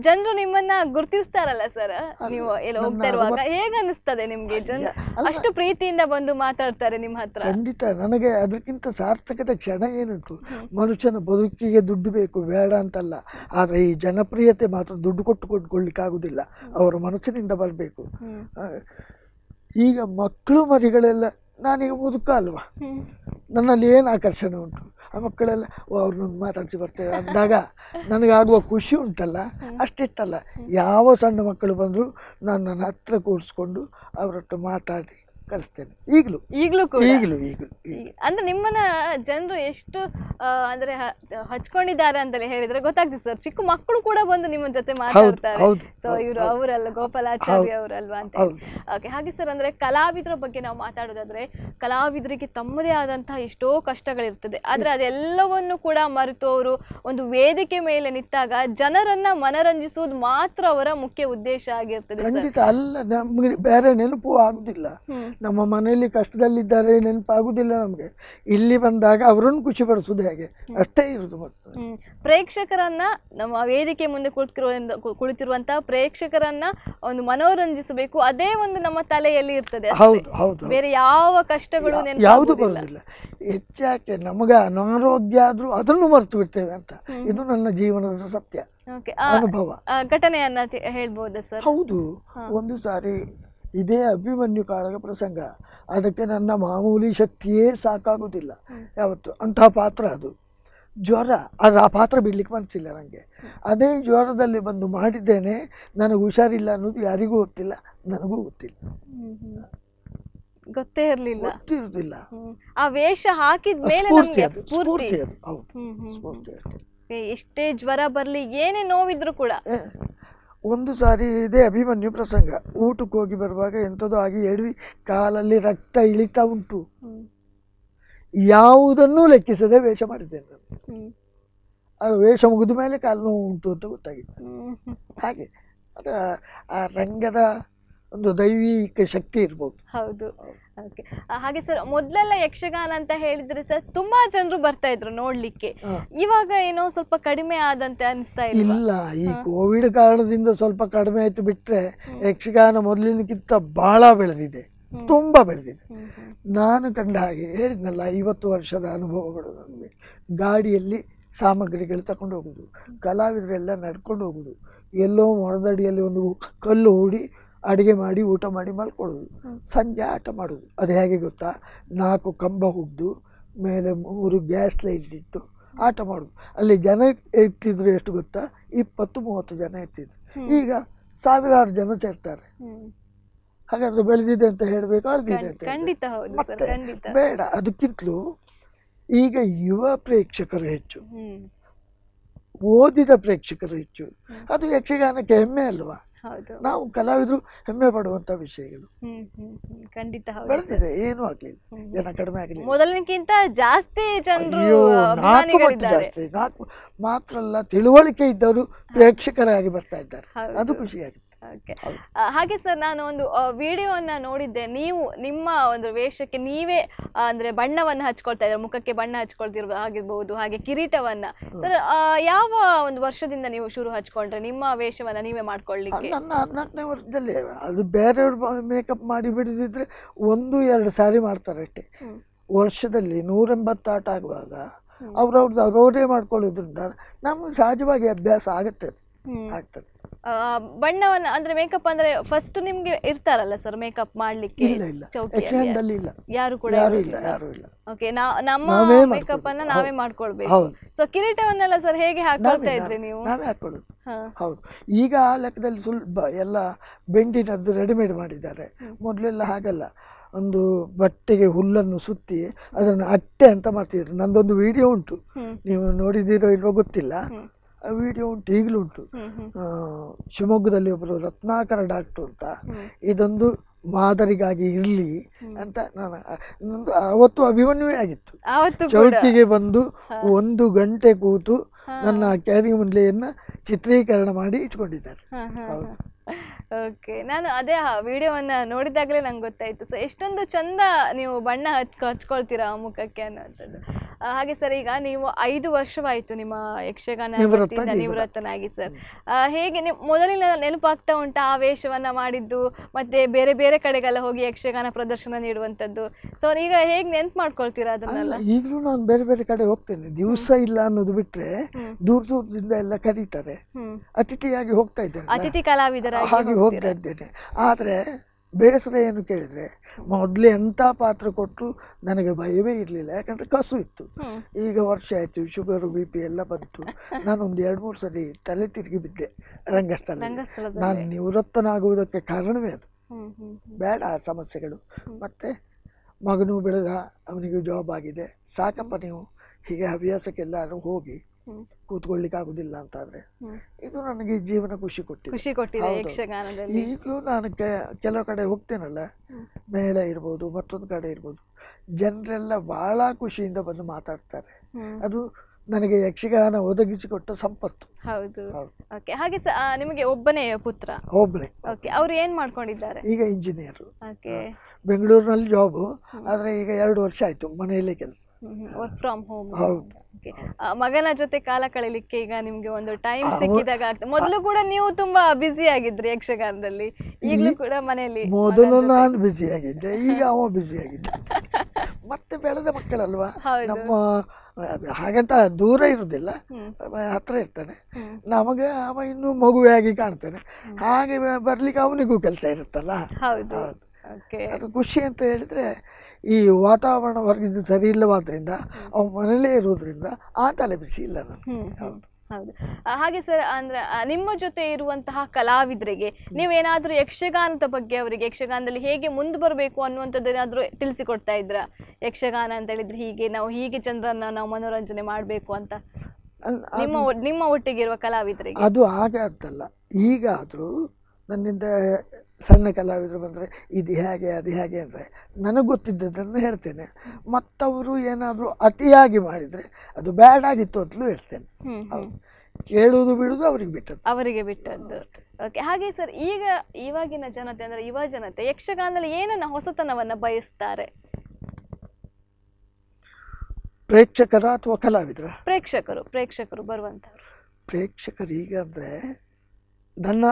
ಜನರು ನಿಮ್ಮನ್ನ ಗುರುತಿಸ್ತಾರಲ್ಲ ಸರ್ ನೀವು ಎಲ್ಲ ಹೋಗ್ತಾ ಇರುವಾಗ ನಿಮಗೆ ಅನಿಸ್ತದೆ ನಿಮ್ಗೆ ಜನ ಅಷ್ಟು ಪ್ರೀತಿಯಿಂದ ಬಂದು ಮಾತಾಡ್ತಾರೆ ನಿಮ್ಮ ಹತ್ರ ಖಂಡಿತ ನನಗೆ ಅದಕ್ಕಿಂತ ಸಾರ್ಥಕತೆ ಕ್ಷಣ ಏನುಂಟು ಮನುಷ್ಯನ ಬದುಕಿಗೆ ದುಡ್ಡು ಬೇಕು ಬೇಡ ಅಂತಲ್ಲ ಆದರೆ ಈ ಜನಪ್ರಿಯತೆ ಮಾತ್ರ ದುಡ್ಡು ಕೊಟ್ಟು ಕೊಟ್ಕೊಳ್ಳಿಕ್ಕಾಗುದಿಲ್ಲ ಅವರ ಮನಸ್ಸಿನಿಂದ ಬರಬೇಕು ಈಗ ಮಕ್ಕಳು ಮರಿಗಳೆಲ್ಲ ನಾನೀಗ ಮುದುಕ ಅಲ್ವಾ ನನ್ನಲ್ಲಿ ಏನು ಆಕರ್ಷಣೆ ಉಂಟು ಆ ಮಕ್ಕಳೆಲ್ಲ ಅವ್ರನ್ನೊಂದು ಮಾತಾಡಿಸಿ ಬರ್ತೇವೆ ಅಂದಾಗ ನನಗಾಗುವ ಖುಷಿ ಉಂಟಲ್ಲ ಅಷ್ಟಿಟ್ಟಲ್ಲ ಯಾವ ಸಣ್ಣ ಮಕ್ಕಳು ಬಂದರೂ ನನ್ನನ್ನು ಹತ್ರ ಕೂರಿಸ್ಕೊಂಡು ಅವರತ್ರ ಮಾತಾಡಿ ಕಲಿಸ್ತೇನೆ ಈಗಲೂ ಈಗಲೂ ಈಗಲೂ ಈಗಲೂ ಅಂದ್ರೆ ನಿಮ್ಮನ್ನ ಜನರು ಎಷ್ಟು ಅಂದ್ರೆ ಹಚ್ಕೊಂಡಿದ್ದಾರೆ ಅಂತ ಹೇಳಿದ್ರೆ ಗೊತ್ತಾಗ್ತದೆ ಸರ್ ಚಿಕ್ಕ ಮಕ್ಕಳು ಕೂಡ ಬಂದು ನಿಮ್ಮ ಜೊತೆ ಮಾತಾಡ್ತಾರೆ ಸೊ ಇವರು ಅವರಲ್ಲ ಗೋಪಾಲಾಚಾರ್ಯ ಅವರಲ್ವಾ ಅಂತ ಓಕೆ ಹಾಗೆ ಸರ್ ಅಂದ್ರೆ ಕಲಾವಿದರ ಬಗ್ಗೆ ನಾವು ಮಾತಾಡೋದಾದ್ರೆ ಕಲಾವಿದರಿಗೆ ತಮ್ಮದೇ ಆದಂತಹ ಎಷ್ಟೋ ಕಷ್ಟಗಳಿರ್ತದೆ ಆದ್ರೆ ಅದೆಲ್ಲವನ್ನು ಕೂಡ ಮರೆತು ಅವರು ಒಂದು ವೇದಿಕೆ ಮೇಲೆ ನಿಂತಾಗ ಜನರನ್ನ ಮನರಂಜಿಸುವುದು ಮಾತ್ರ ಅವರ ಮುಖ್ಯ ಉದ್ದೇಶ ಆಗಿರ್ತದೆ ಖಂಡಿತ ಅಲ್ಲ ಬೇರೆ ನೆನಪು ಆಗುದಿಲ್ಲ ನಮ್ಮ ಮನೆಯಲ್ಲಿ ಕಷ್ಟದಲ್ಲಿದ್ದಾರೆ ನೆನಪಾಗುವುದಿಲ್ಲ ನಮಗೆ ಇಲ್ಲಿ ಬಂದಾಗ ಅವರನ್ನು ಖುಷಿ ಪಡಿಸೋದು ಹೇಗೆ ಅಷ್ಟೇ ಇರುದು ಮತ್ತು ಪ್ರೇಕ್ಷಕರನ್ನ ನಮ್ಮ ವೇದಿಕೆ ಮುಂದೆ ಕುಳಿತಿರುವ ಕುಳಿತಿರುವಂತಹ ಪ್ರೇಕ್ಷಕರನ್ನ ಒಂದು ಮನೋರಂಜಿಸಬೇಕು ಅದೇ ಒಂದು ನಮ್ಮ ತಲೆಯಲ್ಲಿ ಇರ್ತದೆ ಹೌದು ಹೌದು ಬೇರೆ ಯಾವ ಕಷ್ಟಗಳು ಯಾವುದು ಬರೋದಿಲ್ಲ ಹೆಚ್ಚಾಕೆ ನಮಗೆ ಅನಾರೋಗ್ಯ ಆದ್ರೂ ಅದನ್ನು ಮರೆತು ಬಿಡ್ತೇವೆ ಅಂತ ಇದು ನನ್ನ ಜೀವನದ ಸತ್ಯ ಅನುಭವ ಘಟನೆಯನ್ನ ಹೇಳ್ಬೋದಾ ಸರ್ ಹೌದು ಒಂದು ಸಾರಿ ಇದೇ ಅಭಿಮನ್ಯು ಪ್ರಸಂಗ ಅದಕ್ಕೆ ನನ್ನ ಮಾಮೂಲಿ ಶಕ್ತಿಯೇ ಸಾಕಾಗೋದಿಲ್ಲ ಯಾವತ್ತು ಅಂತಹ ಪಾತ್ರ ಅದು ಜ್ವರ ಅದು ಆ ಪಾತ್ರ ಬಿಡ್ಲಿಕ್ಕೆ ಮನಸ್ಸಿಲ್ಲ ನನಗೆ ಅದೇ ಜ್ವರದಲ್ಲಿ ಬಂದು ಮಾಡಿದ್ದೇನೆ ನನಗೆ ಹುಷಾರಿಲ್ಲ ಅನ್ನೋದು ಯಾರಿಗೂ ಗೊತ್ತಿಲ್ಲ ನನಗೂ ಗೊತ್ತಿಲ್ಲ ಗೊತ್ತೇ ಇರಲಿಲ್ಲ ಗೊತ್ತಿರುವುದಿಲ್ಲ ಆ ವೇಷ ಹಾಕಿದ ಮೇಲೆ ಎಷ್ಟೇ ಜ್ವರ ಬರಲಿ ಏನೇ ನೋವಿದ್ರು ಕೂಡ ಒಂದು ಸಾರಿ ಇದೆ ಅಭಿಮನ್ಯು ಪ್ರಸಂಗ ಊಟಕ್ಕೆ ಹೋಗಿ ಬರುವಾಗ ಎಂಥದ್ದು ಆಗಿ ಎಡವಿ ಕಾಲಲ್ಲಿ ರಕ್ತ ಇಳಿತಾ ಉಂಟು ಯಾವುದನ್ನೂ ಲೆಕ್ಕಿಸದೆ ವೇಷ ಮಾಡಿದ್ದೇನೆ ನಾನು ಅದು ವೇಷ ಮುಗಿದ ಮೇಲೆ ಕಾಲು ನೋವು ಉಂಟು ಅಂತ ಗೊತ್ತಾಗಿತ್ತು ಹಾಗೆ ಅದು ಆ ರಂಗದ ಒಂದು ದೈವಿಕ ಶಕ್ತಿ ಇರ್ಬೋದು ಹೌದು ಹಾಗೆ ಸರ್ ಮೊದಲೆಲ್ಲ ಯಕ್ಷಗಾನ ಅಂತ ಹೇಳಿದ್ರೆ ಸರ್ ತುಂಬಾ ಜನರು ಬರ್ತಾ ಇದ್ರು ನೋಡ್ಲಿಕ್ಕೆ ಇವಾಗ ಏನೋ ಸ್ವಲ್ಪ ಕಡಿಮೆ ಆದಂತೆ ಅನಿಸ್ತಾ ಇಲ್ಲ ಈ ಕೋವಿಡ್ ಕಾರಣದಿಂದ ಸ್ವಲ್ಪ ಕಡಿಮೆ ಆಯ್ತು ಬಿಟ್ರೆ ಯಕ್ಷಗಾನ ಮೊದಲಿನಕ್ಕಿಂತ ಬಹಳ ಬೆಳೆದಿದೆ ತುಂಬಾ ಬೆಳೆದಿದೆ ನಾನು ಕಂಡ ಹಾಗೆ ಹೇಳಿದ್ನಲ್ಲ ಐವತ್ತು ವರ್ಷದ ಅನುಭವಗಳು ನನಗೆ ಗಾಡಿಯಲ್ಲಿ ಸಾಮಗ್ರಿಗಳು ತಗೊಂಡು ಹೋಗುದು ಕಲಾವಿದರೆಲ್ಲ ನಡ್ಕೊಂಡು ಹೋಗುದು ಎಲ್ಲೋ ಮರದಡಿಯಲ್ಲಿ ಒಂದು ಕಲ್ಲು ಹೂಡಿ ಅಡುಗೆ ಮಾಡಿ ಊಟ ಮಾಡಿ ಮಲ್ಕೊಳ್ಳೋದು ಸಂಜೆ ಆಟ ಮಾಡೋದು ಅದು ಹೇಗೆ ಗೊತ್ತಾ ನಾಲ್ಕು ಕಂಬ ಹುಗ್ದು ಮೇಲೆ ಮೂರು ಗ್ಯಾಸ್ ಲೈಟ್ ಇಟ್ಟು ಆಟ ಮಾಡೋದು ಅಲ್ಲಿ ಜನ ಇಟ್ಟಿದ್ರು ಎಷ್ಟು ಗೊತ್ತಾ ಇಪ್ಪತ್ತು ಮೂವತ್ತು ಜನ ಇರ್ತಿದ್ರು ಈಗ ಸಾವಿರಾರು ಜನ ಸೇರ್ತಾರೆ ಹಾಗಾದ್ರೆ ಬೆಳೆದಿದೆ ಅಂತ ಹೇಳಬೇಕು ಅಲ್ದಿದೆ ಅಂತ ಮತ್ತೆ ಬೇಡ ಅದಕ್ಕಿಂತಲೂ ಈಗ ಯುವ ಪ್ರೇಕ್ಷಕರು ಹೆಚ್ಚು ಓದಿದ ಪ್ರೇಕ್ಷಕರು ಹೆಚ್ಚು ಅದು ಯಕ್ಷಗಾನಕ್ಕೆ ಹೆಮ್ಮೆ ಅಲ್ವಾ ನಾವು ಕಲಾವಿದರು ಹೆಮ್ಮೆ ಪಡುವಂತ ವಿಷಯಗಳು ಖಂಡಿತ ಬೆಳೆದಿದೆ ಏನು ಆಗ್ಲಿಲ್ಲ ಜನ ಕಡಿಮೆ ಆಗಲಿಲ್ಲ ಮೊದಲಿನಕ್ಕಿಂತ ಜಾಸ್ತಿ ಜನರು ಜಾಸ್ತಿ ನಾಲ್ಕು ಮಾತ್ರ ಅಲ್ಲ ತಿಳುವಳಿಕೆ ಇದ್ದವರು ಪ್ರೇಕ್ಷಕರಾಗಿ ಬರ್ತಾ ಇದ್ದಾರೆ ಅದು ಖುಷಿಯಾಗಿದೆ ಹಾಗೆ ಸರ್ ನಾನು ಒಂದು ವಿಡಿಯೋವನ್ನು ನೋಡಿದ್ದೆ ನೀವು ನಿಮ್ಮ ಒಂದು ವೇಷಕ್ಕೆ ನೀವೇ ಅಂದರೆ ಬಣ್ಣವನ್ನು ಹಚ್ಕೊಳ್ತಾ ಇದ್ದಾರೆ ಮುಖಕ್ಕೆ ಬಣ್ಣ ಹಚ್ಕೊಳ್ತಿರ್ಬ ಆಗಿರ್ಬೋದು ಹಾಗೆ ಕಿರೀಟವನ್ನು ಸರ್ ಯಾವ ಒಂದು ವರ್ಷದಿಂದ ನೀವು ಶುರು ಹಚ್ಕೊಂಡ್ರೆ ನಿಮ್ಮ ವೇಷವನ್ನು ನೀವೇ ಮಾಡ್ಕೊಳ್ಳಿಕ್ಕೆ ನನ್ನ ಹದಿನಾಲ್ಕನೇ ವರ್ಷದಲ್ಲಿ ಅದು ಬೇರೆಯವರು ಮೇಕಪ್ ಮಾಡಿ ಬಿಡದಿದ್ರೆ ಒಂದು ಎರಡು ಸಾರಿ ಮಾಡ್ತಾರೆ ಅಷ್ಟೇ ವರ್ಷದಲ್ಲಿ ಎಂಬತ್ತಾಟ ಆಗುವಾಗ ಅವ್ರವ್ರದ್ದು ಅವ್ರವರೇ ಮಾಡ್ಕೊಳ್ಳೋದ್ರಿಂದ ನಮ್ಗೆ ಸಹಜವಾಗಿ ಅಭ್ಯಾಸ ಆಗುತ್ತೆ ಅದು ಆಗ್ತದೆ ಬಣ್ಣವನ್ನ ಅಂದ್ರೆ ಮೇಕಪ್ ಅಂದ್ರೆ ಫಸ್ಟ್ ನಿಮ್ಗೆ ಇರ್ತಾರಲ್ಲ ಸರ್ ಮೇಕಪ್ ಮಾಡ್ಲಿಕ್ಕೆ ಇಲ್ಲ ಇಲ್ಲ ಯಕ್ಷಗಾನದಲ್ಲಿ H&M ಇಲ್ಲ ಯಾರು ಕೂಡ ಯಾರು ಇಲ್ಲ ಯಾರು ಇಲ್ಲ ಓಕೆ ನಮ್ಮ ಮೇಕಪ್ ಅನ್ನ ನಾವೇ ಮಾಡ್ಕೊಳ್ಬೇಕು ಸೊ ಕಿರೀಟವನ್ನೆಲ್ಲ ಸರ್ ಹೇಗೆ ಹಾಕೊಳ್ತಾ ಇದ್ರಿ ನೀವು ನಾವೇ ಹಾಕೊಳ್ಳೋದು ಹೌದು ಈಗ ಆ ಲೆಕ್ಕದಲ್ಲಿ ಸುಲಭ ಎಲ್ಲ ಬೆಂಡಿನದ್ದು ರೆಡಿಮೇಡ್ ಮಾಡಿದ್ದಾರೆ ಮೊದಲೆಲ್ಲ ಹಾಗಲ್ಲ ಒಂದು ಬಟ್ಟೆಗೆ ಹುಲ್ಲನ್ನು ಸುತ್ತಿ ಅದನ್ನು ಅಟ್ಟೆ ಅಂತ ಮಾಡ್ತಿದ್ರು ನಂದೊಂದು ವಿಡಿಯೋ ಉಂಟು ನೀವು ನೋಡಿದಿರೋ ಇಲ್ವೋ ಗೊತ್ತಿಲ್ಲ ವಿಡಿಯೋ ಉಂಟು ಈಗಲೂ ಉಂಟು ಶಿವಮೊಗ್ಗದಲ್ಲಿ ಒಬ್ಬರು ರತ್ನಾಕರ ಡಾಕ್ಟ್ರು ಅಂತ ಇದೊಂದು ಮಾದರಿಗಾಗಿ ಇರಲಿ ಅಂತ ನಾನು ಅವತ್ತು ಅಭಿಮನ್ಯೂ ಆಗಿತ್ತು ಚೌಕಿಗೆ ಬಂದು ಒಂದು ಗಂಟೆ ಕೂತು ನನ್ನ ಕ್ಯಾರಿ ಮುಂಡ್ಲೆಯನ್ನು ಚಿತ್ರೀಕರಣ ಮಾಡಿ ಇಟ್ಕೊಂಡಿದ್ದಾರೆ ಓಕೆ ನಾನು ಅದೇ ವಿಡಿಯೋವನ್ನು ನೋಡಿದಾಗಲೇ ನಂಗೆ ಗೊತ್ತಾಯಿತು ಸೊ ಎಷ್ಟೊಂದು ಚಂದ ನೀವು ಬಣ್ಣ ಹಚ್ಕೊ ಹಚ್ಕೊಳ್ತೀರಾ ಮುಖಕ್ಕೆ ಅನ್ನೋಂಥದ್ದು ಹಾಗೆ ಸರ್ ಈಗ ನೀವು ಐದು ವರ್ಷವಾಯಿತು ನಿಮ್ಮ ಯಕ್ಷಗಾನ ನಿವೃತ್ತನಾಗಿ ಸರ್ ಹೇಗೆ ನಿಮ್ ಮೊದಲಿನ ನೆನಪಾಗ್ತಾ ಉಂಟಾ ಆ ವೇಷವನ್ನ ಮಾಡಿದ್ದು ಮತ್ತೆ ಬೇರೆ ಬೇರೆ ಕಡೆಗೆಲ್ಲ ಹೋಗಿ ಯಕ್ಷಗಾನ ಪ್ರದರ್ಶನ ನೀಡುವಂತದ್ದು ಸೊ ಈಗ ಹೇಗೆ ನೆನ್ಪು ಮಾಡ್ಕೊಳ್ತೀರಾ ಅದನ್ನೆಲ್ಲ ಈಗಲೂ ನಾನು ಬೇರೆ ಬೇರೆ ಕಡೆ ಹೋಗ್ತೇನೆ ದಿವಸ ಇಲ್ಲ ಅನ್ನೋದು ಬಿಟ್ರೆ ದೂರ ದೂರದಿಂದ ಎಲ್ಲ ಕರೀತಾರೆ ಅತಿಥಿಯಾಗಿ ಹೋಗ್ತಾ ಇದ್ದೇನೆ ಅತಿಥಿ ಕಲಾವಿದರಾಗಿ ಹೋಗ್ತಾ ಇದ್ದೇನೆ ಆದರೆ ಬೇಸರ ಏನು ಕೇಳಿದರೆ ಮೊದಲು ಎಂಥ ಪಾತ್ರ ಕೊಟ್ಟರು ನನಗೆ ಭಯವೇ ಇರಲಿಲ್ಲ ಯಾಕಂದರೆ ಕಸು ಇತ್ತು ಈಗ ವರ್ಷ ಆಯಿತು ಶುಗರು ಬಿ ಪಿ ಎಲ್ಲ ಬಂತು ನಾನು ಒಂದು ಎರಡು ಮೂರು ಸರಿ ತಲೆ ತಿರುಗಿ ಬಿದ್ದೆ ರಂಗಸ್ಥಳ ನಾನು ನಿವೃತ್ತನಾಗುವುದಕ್ಕೆ ಕಾರಣವೇ ಅದು ಬೇಡ ಆ ಸಮಸ್ಯೆಗಳು ಮತ್ತು ಮಗನೂ ಬೆಳೆದ ಅವನಿಗೂ ಜಾಬ್ ಆಗಿದೆ ಸಾಕಪ್ಪ ನೀವು ಹೀಗೆ ಹವ್ಯಾಸಕ್ಕೆಲ್ಲರೂ ಹೋಗಿ ಕೂತ್ಕೊಳ್ಳಿಕ್ ಆಗುದಿಲ್ಲ ಅಂತ ಆದ್ರೆ ಇದು ನನಗೆ ಜೀವನ ಖುಷಿ ಕೊಟ್ಟಿದೆ ಖುಷಿ ಕೊಟ್ಟಿದೆ ಯಕ್ಷಗಾನದಲ್ಲಿ ಈಗಲೂ ನಾನು ಕೆಲವು ಕಡೆ ಹೋಗ್ತೇನಲ್ಲ ಮೇಳ ಇರ್ಬೋದು ಮತ್ತೊಂದು ಕಡೆ ಇರ್ಬೋದು ಜನರೆಲ್ಲ ಬಹಳ ಖುಷಿಯಿಂದ ಬಂದು ಮಾತಾಡ್ತಾರೆ ಅದು ನನಗೆ ಯಕ್ಷಗಾನ ಒದಗಿಸಿಕೊಟ್ಟ ಸಂಪತ್ತು ಹೌದು ಓಕೆ ಹಾಗೆ ನಿಮಗೆ ಒಬ್ಬನೇ ಪುತ್ರ ಒಬ್ಬನೇ ಓಕೆ ಅವ್ರು ಏನ್ ಮಾಡ್ಕೊಂಡಿದ್ದಾರೆ ಈಗ ಇಂಜಿನಿಯರ್ ಓಕೆ ಬೆಂಗಳೂರಿನಲ್ಲಿ ಜಾಬು ಆದರೆ ಈಗ ಎರಡು ವರ್ಷ ಆಯ್ತು ಮನೆಯಲ್ಲೇ ಕೆಲಸ ವರ್ಕ್ ಫ್ರಮ್ ಹೋಮ್ ಹೌದು ಮಗನ ಜೊತೆ ಕಾಲ ಕಳೀಲಿಕ್ಕೆ ಈಗ ನಿಮ್ಗೆ ಒಂದು ಟೈಮ್ ಸಿಕ್ಕಿದಾಗ ಆಗ್ತದೆ ಮೊದಲು ಕೂಡ ನೀವು ತುಂಬಾ ಬ್ಯುಸಿ ಆಗಿದ್ರಿ ಯಕ್ಷಗಾನದಲ್ಲಿ ಈಗಲೂ ಕೂಡ ಮನೆಯಲ್ಲಿ ಮೊದಲು ನಾನು ಬ್ಯುಸಿ ಆಗಿದ್ದೆ ಈಗ ಅವ ಬ್ಯುಸಿ ಆಗಿದ್ದೆ ಮತ್ತೆ ಬೆಳೆದ ಮಕ್ಕಳಲ್ವಾ ನಮ್ಮ ಹಾಗಂತ ದೂರ ಇರುವುದಿಲ್ಲ ಹತ್ರ ಇರ್ತಾನೆ ನಮಗೆ ಅವ ಇನ್ನೂ ಮಗುವಾಗಿ ಕಾಣ್ತಾನೆ ಹಾಗೆ ಬರ್ಲಿಕ್ಕೆ ಅವನಿಗೂ ಕೆಲಸ ಇರುತ್ತಲ್ಲ ಅದು ಖುಷಿ ಅಂತ ಹೇಳಿದ್ರೆ ಈ ವಾತಾವರಣ ಹೊರಗಿದ್ದು ಸರಿ ಇಲ್ಲವಾದ್ರಿಂದ ಅವ ಮನೇಲೇ ಇರೋದ್ರಿಂದ ಆ ತಲೆಬಿಸಿ ಇಲ್ಲ ನಾನು ಹೌದು ಹಾಗೆ ಸರ್ ಅಂದ್ರೆ ನಿಮ್ಮ ಜೊತೆ ಇರುವಂತಹ ಕಲಾವಿದರಿಗೆ ನೀವೇನಾದ್ರೂ ಯಕ್ಷಗಾನದ ಬಗ್ಗೆ ಅವರಿಗೆ ಯಕ್ಷಗಾನದಲ್ಲಿ ಹೇಗೆ ಮುಂದೆ ಬರಬೇಕು ಅನ್ನುವಂಥದ್ದೇನಾದ್ರೂ ತಿಳಿಸಿಕೊಡ್ತಾ ಇದ್ರ ಯಕ್ಷಗಾನ ಅಂತ ಹೇಳಿದ್ರೆ ಹೀಗೆ ನಾವು ಹೀಗೆ ಚಂದ್ರನ ನಾವು ಮನೋರಂಜನೆ ಮಾಡಬೇಕು ಅಂತ ನಿಮ್ಮ ನಿಮ್ಮ ಒಟ್ಟಿಗೆ ಇರುವ ಕಲಾವಿದರಿಗೆ ಅದು ಹಾಗೆ ಆಗ್ತಲ್ಲ ಈಗ ಆದರೂ ನನ್ನಿಂದ ಸಣ್ಣ ಕಲಾವಿದರು ಬಂದರೆ ಇದು ಹೇಗೆ ಅದು ಹೇಗೆ ಅಂದರೆ ನನಗೆ ಗೊತ್ತಿದ್ದದನ್ನು ಹೇಳ್ತೇನೆ ಮತ್ತವರು ಏನಾದರೂ ಅತಿಯಾಗಿ ಮಾಡಿದರೆ ಅದು ಬ್ಯಾಡ್ ಆಗಿತ್ತು ಅಂತಲೂ ಹೇಳ್ತೇನೆ ಕೇಳುವುದು ಬಿಡುವುದು ಅವರಿಗೆ ಬಿಟ್ಟದ್ದು ಅವರಿಗೆ ಬಿಟ್ಟದ್ದು ಓಕೆ ಹಾಗೆ ಸರ್ ಈಗ ಇವಾಗಿನ ಜನತೆ ಅಂದರೆ ಯುವ ಜನತೆ ಯಕ್ಷಗಾನದಲ್ಲಿ ಏನನ್ನ ಹೊಸತನವನ್ನು ಬಯಸ್ತಾರೆ ಪ್ರೇಕ್ಷಕರ ಅಥವಾ ಕಲಾವಿದರ ಪ್ರೇಕ್ಷಕರು ಪ್ರೇಕ್ಷಕರು ಬರುವಂಥವ್ರು ಪ್ರೇಕ್ಷಕರು ಈಗ ಅಂದರೆ ನನ್ನ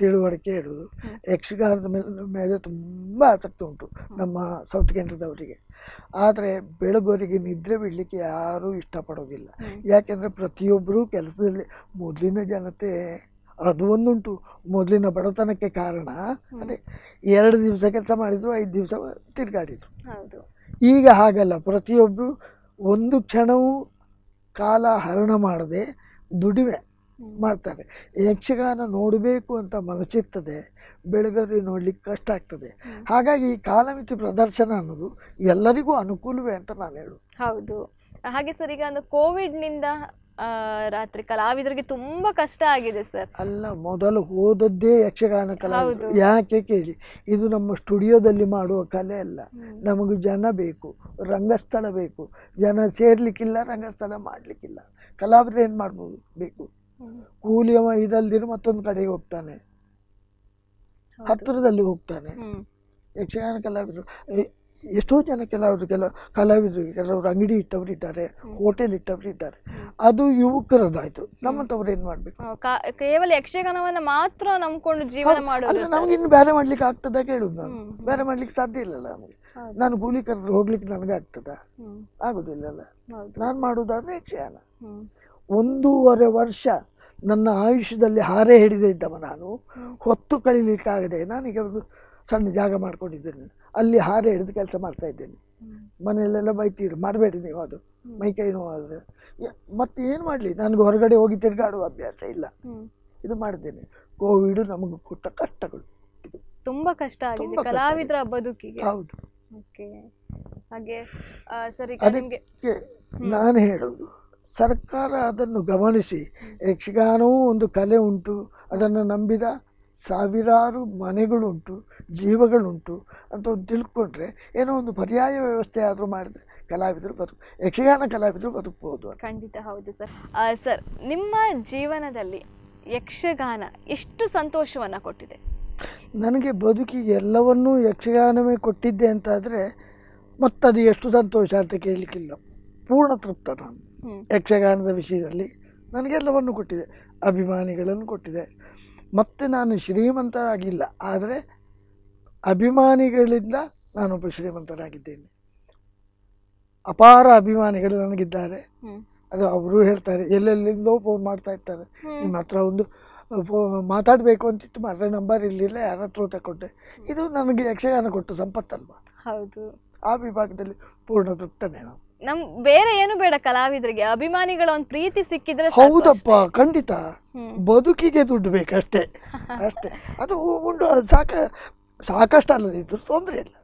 ತಿಳುವಳಿಕೆ ಇಡುವುದು ಯಕ್ಷಗಾನದ ಮೇಲೆ ಮೇಲೆ ತುಂಬ ಆಸಕ್ತಿ ಉಂಟು ನಮ್ಮ ಸೌತ್ ಕೇಂದ್ರದವರಿಗೆ ಆದರೆ ಬೆಳಗೋರಿಗೆ ನಿದ್ರೆ ಬಿಡಲಿಕ್ಕೆ ಯಾರೂ ಇಷ್ಟಪಡೋದಿಲ್ಲ ಯಾಕೆಂದರೆ ಪ್ರತಿಯೊಬ್ಬರೂ ಕೆಲಸದಲ್ಲಿ ಮೊದಲಿನ ಜನತೆ ಅದು ಒಂದುಂಟು ಮೊದಲಿನ ಬಡತನಕ್ಕೆ ಕಾರಣ ಅದೇ ಎರಡು ದಿವಸ ಕೆಲಸ ಮಾಡಿದರು ಐದು ದಿವಸ ತಿರುಗಾಡಿದರು ಈಗ ಹಾಗಲ್ಲ ಪ್ರತಿಯೊಬ್ಬರು ಒಂದು ಕ್ಷಣವೂ ಕಾಲ ಹರಣ ಮಾಡದೆ ದುಡಿಮೆ ಮಾಡ್ತಾರೆ ಯಕ್ಷಗಾನ ನೋಡಬೇಕು ಅಂತ ಮನಸ್ಸಿರ್ತದೆ ಬೆಳೆದವರಿಗೆ ನೋಡ್ಲಿಕ್ಕೆ ಕಷ್ಟ ಆಗ್ತದೆ ಹಾಗಾಗಿ ಈ ಕಾಲಮಿತಿ ಪ್ರದರ್ಶನ ಅನ್ನೋದು ಎಲ್ಲರಿಗೂ ಅನುಕೂಲವೇ ಅಂತ ನಾನು ಹೇಳು ಹೌದು ಹಾಗೆ ಸರ್ ಈಗ ಒಂದು ಕೋವಿಡ್ನಿಂದ ರಾತ್ರಿ ಕಲಾವಿದರಿಗೆ ತುಂಬಾ ಕಷ್ಟ ಆಗಿದೆ ಸರ್ ಅಲ್ಲ ಮೊದಲು ಹೋದದ್ದೇ ಯಕ್ಷಗಾನ ಕಲಾವಿದರು ಯಾಕೆ ಕೇಳಿ ಇದು ನಮ್ಮ ಸ್ಟುಡಿಯೋದಲ್ಲಿ ಮಾಡುವ ಕಲೆ ಅಲ್ಲ ನಮಗೆ ಜನ ಬೇಕು ರಂಗಸ್ಥಳ ಬೇಕು ಜನ ಸೇರ್ಲಿಕ್ಕಿಲ್ಲ ರಂಗಸ್ಥಳ ಮಾಡಲಿಕ್ಕಿಲ್ಲ ಕಲಾವಿದರು ಏನು ಮಾಡ್ಬೋದು ಬೇಕು ಕೂಲಿಯವ ಇದಲ್ದಿರ ಮತ್ತೊಂದು ಕಡೆಗೆ ಹೋಗ್ತಾನೆ ಹತ್ತಿರದಲ್ಲಿ ಹೋಗ್ತಾನೆ ಯಕ್ಷಗಾನ ಕಲಾವಿದರು ಎಷ್ಟೋ ಜನ ಕೆಲವರು ಕೆಲ ಕಲಾವಿದರು ಕೆಲವರು ಅಂಗಡಿ ಇಟ್ಟವರು ಇದ್ದಾರೆ ಹೋಟೆಲ್ ಇಟ್ಟವರು ಇದ್ದಾರೆ ಅದು ಯುವಕರದಾಯ್ತು ನಮ್ಮಂತವ್ರು ಏನ್ ಮಾಡ್ಬೇಕು ಕೇವಲ ಯಕ್ಷಗಾನವನ್ನ ಮಾತ್ರ ನಂಬ್ಕೊಂಡು ಜೀವನ ಮಾಡೋದು ನಮ್ಗೆ ಇನ್ನು ಬೇರೆ ಮಾಡ್ಲಿಕ್ಕೆ ಆಗ್ತದ ಕೇಳುದು ನಾನು ಬೇರೆ ಮಾಡ್ಲಿಕ್ಕೆ ಸಾಧ್ಯ ಇಲ್ಲಲ್ಲ ನಮಗೆ ನಾನು ಕೂಲಿ ಕರೆದ್ರೆ ಹೋಗ್ಲಿಕ್ಕೆ ನನಗೆ ಆಗ್ತದ ಆಗುದಿಲ್ಲಲ್ಲ ನಾನು ಮಾಡುದಾದ್ರೆ ಯಕ್ಷಗಾನ ಒಂದೂವರೆ ವರ್ಷ ನನ್ನ ಆಯುಷ್ಯದಲ್ಲಿ ಹಾರೆ ಹಿಡಿದೇ ಇದ್ದವ ನಾನು ಹೊತ್ತು ಕಳೀಲಿಕ್ಕಾಗದೆ ನಾನೀಗ ಒಂದು ಸಣ್ಣ ಜಾಗ ಮಾಡ್ಕೊಂಡಿದ್ದೇನೆ ಅಲ್ಲಿ ಹಾರೆ ಹಿಡಿದು ಕೆಲಸ ಮಾಡ್ತಾ ಇದ್ದೇನೆ ಮನೆಯಲ್ಲೆಲ್ಲ ಬೈತೀರಿ ಮಾಡಬೇಡಿ ನೀವು ಅದು ಮೈಕೈ ನೋವಾದರೆ ಮತ್ತೆ ಏನು ಮಾಡಲಿ ನನಗೆ ಹೊರಗಡೆ ಹೋಗಿ ತಿರುಗಾಡುವ ಅಭ್ಯಾಸ ಇಲ್ಲ ಇದು ಮಾಡಿದ್ದೇನೆ ಕೋವಿಡ್ ನಮಗೆ ಕೊಟ್ಟ ಕಷ್ಟಗಳು ತುಂಬ ಕಷ್ಟ ಆಗಿದೆ ಕಲಾವಿದರ ಬದುಕಿಗೆ ಹೌದು ಹಾಗೆ ಸರಿ ನಾನು ಹೇಳೋದು ಸರ್ಕಾರ ಅದನ್ನು ಗಮನಿಸಿ ಯಕ್ಷಗಾನವೂ ಒಂದು ಕಲೆ ಉಂಟು ಅದನ್ನು ನಂಬಿದ ಸಾವಿರಾರು ಮನೆಗಳುಂಟು ಜೀವಗಳುಂಟು ಅಂತ ಒಂದು ತಿಳ್ಕೊಂಡ್ರೆ ಏನೋ ಒಂದು ಪರ್ಯಾಯ ವ್ಯವಸ್ಥೆ ಆದರೂ ಮಾಡಿದರೆ ಕಲಾವಿದರು ಬದುಕು ಯಕ್ಷಗಾನ ಕಲಾವಿದರು ಬದುಕಬಹುದು ಖಂಡಿತ ಹೌದು ಸರ್ ಸರ್ ನಿಮ್ಮ ಜೀವನದಲ್ಲಿ ಯಕ್ಷಗಾನ ಎಷ್ಟು ಸಂತೋಷವನ್ನು ಕೊಟ್ಟಿದೆ ನನಗೆ ಬದುಕಿಗೆ ಎಲ್ಲವನ್ನೂ ಯಕ್ಷಗಾನವೇ ಕೊಟ್ಟಿದ್ದೆ ಅಂತಾದರೆ ಮತ್ತದು ಎಷ್ಟು ಸಂತೋಷ ಅಂತ ಕೇಳಲಿಕ್ಕಿಲ್ಲ ಪೂರ್ಣ ತೃಪ್ತ ನಾನು ಯಕ್ಷಗಾನದ ವಿಷಯದಲ್ಲಿ ನನಗೆಲ್ಲವನ್ನು ಕೊಟ್ಟಿದೆ ಅಭಿಮಾನಿಗಳನ್ನು ಕೊಟ್ಟಿದೆ ಮತ್ತು ನಾನು ಶ್ರೀಮಂತರಾಗಿಲ್ಲ ಆದರೆ ಅಭಿಮಾನಿಗಳಿಂದ ನಾನೊಬ್ಬ ಶ್ರೀಮಂತರಾಗಿದ್ದೇನೆ ಅಪಾರ ಅಭಿಮಾನಿಗಳು ನನಗಿದ್ದಾರೆ ಅದು ಅವರು ಹೇಳ್ತಾರೆ ಎಲ್ಲೆಲ್ಲಿಂದೋ ಫೋನ್ ಮಾಡ್ತಾ ಇರ್ತಾರೆ ನಿಮ್ಮ ಹತ್ರ ಒಂದು ಮಾತಾಡಬೇಕು ಅಂತಿತ್ತು ಮಾತ್ರ ನಂಬರ್ ಇರಲಿಲ್ಲ ಯಾರ ಹತ್ರ ತಗೊಂಡೆ ಇದು ನನಗೆ ಯಕ್ಷಗಾನ ಕೊಟ್ಟು ಸಂಪತ್ತಲ್ವಾ ಹೌದು ಆ ವಿಭಾಗದಲ್ಲಿ ಪೂರ್ಣ ತೃಪ್ತನೇ ನಾನು ನಮ್ ಬೇರೆ ಏನು ಬೇಡ ಕಲಾವಿದರಿಗೆ ಅಭಿಮಾನಿಗಳ ಒಂದು ಪ್ರೀತಿ ಸಿಕ್ಕಿದ್ರೆ ಹೌದಪ್ಪ ಖಂಡಿತ ಬದುಕಿಗೆ ದುಡ್ಡು ಬೇಕಷ್ಟೇ ಅಷ್ಟೇ ಅದು ಉಂಡು ಸಾಕ ಸಾಕಷ್ಟು ಅಲ್ಲದಿದ್ರು ತೊಂದರೆ ಇಲ್ಲ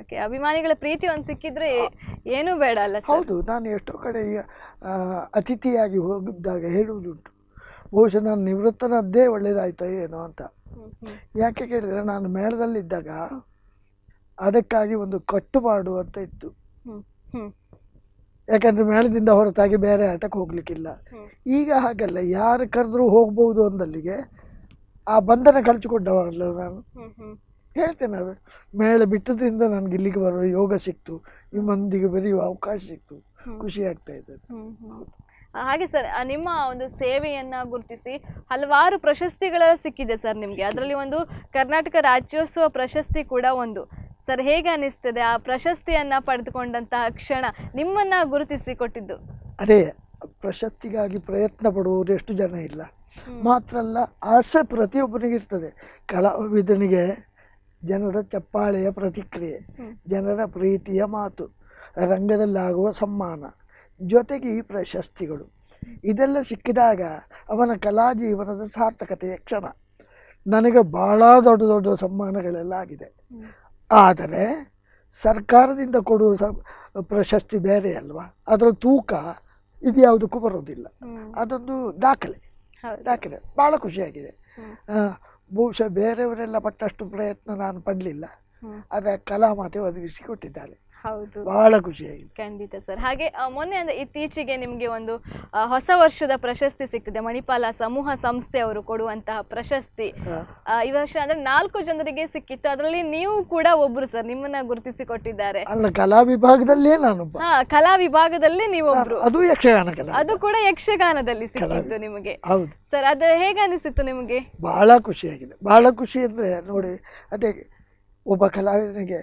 ಓಕೆ ಅಭಿಮಾನಿಗಳ ಪ್ರೀತಿ ಒಂದು ಸಿಕ್ಕಿದ್ರೆ ಏನು ಏನೂ ಬೇಡ ಅಲ್ಲ ಹೌದು ನಾನು ಎಷ್ಟೋ ಕಡೆ ಈಗ ಅತಿಥಿಯಾಗಿ ಹೋಗಿದ್ದಾಗ ಹೇಳುವುದುಂಟು ಬಹುಶಃ ನಾನು ನಿವೃತ್ತನದ್ದೇ ಒಳ್ಳೆಯದಾಯ್ತಾ ಏನೋ ಅಂತ ಯಾಕೆ ಕೇಳಿದರೆ ನಾನು ಮೇಳದಲ್ಲಿದ್ದಾಗ ಅದಕ್ಕಾಗಿ ಒಂದು ಕಟ್ಟು ಮಾಡು ಅಂತ ಇತ್ತು ಯಾಕಂದ್ರೆ ಮೇಳದಿಂದ ಹೊರತಾಗಿ ಬೇರೆ ಆಟಕ್ಕೆ ಹೋಗ್ಲಿಕ್ಕಿಲ್ಲ ಈಗ ಹಾಗಲ್ಲ ಯಾರು ಕರೆದ್ರು ಹೋಗ್ಬಹುದು ಅಂದಲ್ಲಿಗೆ ಆ ಬಂಧನ ಕಳಚಿಕೊಂಡವಾಗಲ್ಲ ನಾನು ಹೇಳ್ತೇನೆ ಅದು ಮೇಳ ಬಿಟ್ಟದ್ರಿಂದ ನನಗೆ ಇಲ್ಲಿಗೆ ಬರೋ ಯೋಗ ಸಿಕ್ತು ನಿಮ್ಮೊಂದಿಗೆ ಬರೆಯುವ ಅವಕಾಶ ಸಿಕ್ತು ಖುಷಿ ಆಗ್ತಾ ಇದೆ ಹಾಗೆ ಸರ್ ನಿಮ್ಮ ಒಂದು ಸೇವೆಯನ್ನು ಗುರುತಿಸಿ ಹಲವಾರು ಪ್ರಶಸ್ತಿಗಳ ಸಿಕ್ಕಿದೆ ಸರ್ ನಿಮಗೆ ಅದರಲ್ಲಿ ಒಂದು ಕರ್ನಾಟಕ ರಾಜ್ಯೋತ್ಸವ ಪ್ರಶಸ್ತಿ ಕೂಡ ಒಂದು ಸರ್ ಹೇಗೆ ಅನ್ನಿಸ್ತದೆ ಆ ಪ್ರಶಸ್ತಿಯನ್ನು ಪಡೆದುಕೊಂಡಂತಹ ಕ್ಷಣ ನಿಮ್ಮನ್ನು ಗುರುತಿಸಿ ಕೊಟ್ಟಿದ್ದು ಅದೇ ಪ್ರಶಸ್ತಿಗಾಗಿ ಪ್ರಯತ್ನ ಪಡುವವರು ಎಷ್ಟು ಜನ ಇಲ್ಲ ಮಾತ್ರ ಅಲ್ಲ ಆಸೆ ಪ್ರತಿಯೊಬ್ಬನಿಗೆ ಇರ್ತದೆ ಕಲಾವಿದನಿಗೆ ಜನರ ಚಪ್ಪಾಳೆಯ ಪ್ರತಿಕ್ರಿಯೆ ಜನರ ಪ್ರೀತಿಯ ಮಾತು ರಂಗದಲ್ಲಾಗುವ ಸಮ್ಮಾನ ಜೊತೆಗೆ ಈ ಪ್ರಶಸ್ತಿಗಳು ಇದೆಲ್ಲ ಸಿಕ್ಕಿದಾಗ ಅವನ ಕಲಾ ಜೀವನದ ಸಾರ್ಥಕತೆಯ ಕ್ಷಣ ನನಗೆ ಭಾಳ ದೊಡ್ಡ ದೊಡ್ಡ ಸಮ್ಮಾನಗಳೆಲ್ಲ ಆಗಿದೆ ಆದರೆ ಸರ್ಕಾರದಿಂದ ಕೊಡುವ ಸ ಪ್ರಶಸ್ತಿ ಬೇರೆ ಅಲ್ವಾ ಅದರ ತೂಕ ಇದು ಯಾವುದಕ್ಕೂ ಬರೋದಿಲ್ಲ ಅದೊಂದು ದಾಖಲೆ ದಾಖಲೆ ಭಾಳ ಖುಷಿಯಾಗಿದೆ ಬಹುಶಃ ಬೇರೆಯವರೆಲ್ಲ ಪಟ್ಟಷ್ಟು ಪ್ರಯತ್ನ ನಾನು ಪಡಲಿಲ್ಲ ಆದರೆ ಕಲಾ ಒದಗಿಸಿ ಕೊಟ್ಟಿದ್ದಾರೆ ಹೌದು ಬಹಳ ಖುಷಿಯಾಗಿದೆ ಖಂಡಿತ ಸರ್ ಹಾಗೆ ಮೊನ್ನೆ ಅಂದ್ರೆ ಇತ್ತೀಚೆಗೆ ನಿಮಗೆ ಒಂದು ಹೊಸ ವರ್ಷದ ಪ್ರಶಸ್ತಿ ಸಿಕ್ಕಿದೆ ಮಣಿಪಾಲ ಸಮೂಹ ಸಂಸ್ಥೆ ಅವರು ಕೊಡುವಂತಹ ಪ್ರಶಸ್ತಿ ಈ ವರ್ಷ ಅಂದ್ರೆ ನಾಲ್ಕು ಜನರಿಗೆ ಸಿಕ್ಕಿತ್ತು ಅದರಲ್ಲಿ ನೀವು ಕೂಡ ಒಬ್ರು ಸರ್ ನಿಮ್ಮನ್ನ ಗುರುತಿಸಿಕೊಟ್ಟಿದ್ದಾರೆ ಅಲ್ಲ ಕಲಾ ವಿಭಾಗದಲ್ಲಿ ನಾನು ಹಾ ಕಲಾ ವಿಭಾಗದಲ್ಲಿ ನೀವೊಬ್ರು ಅದು ಯಕ್ಷಗಾನ ಕಲಾ ಅದು ಕೂಡ ಯಕ್ಷಗಾನದಲ್ಲಿ ಸಿಕ್ಕಿತ್ತು ನಿಮಗೆ ಹೌದು ಸರ್ ಅದು ಹೇಗೆ ಅನಿಸಿತ್ತು ನಿಮಗೆ ಬಹಳ ಖುಷಿಯಾಗಿದೆ ಬಹಳ ಖುಷಿ ಅಂದರೆ ನೋಡಿ ಅದೇ ಒಬ್ಬ ಕಲಾವಿದನಿಗೆ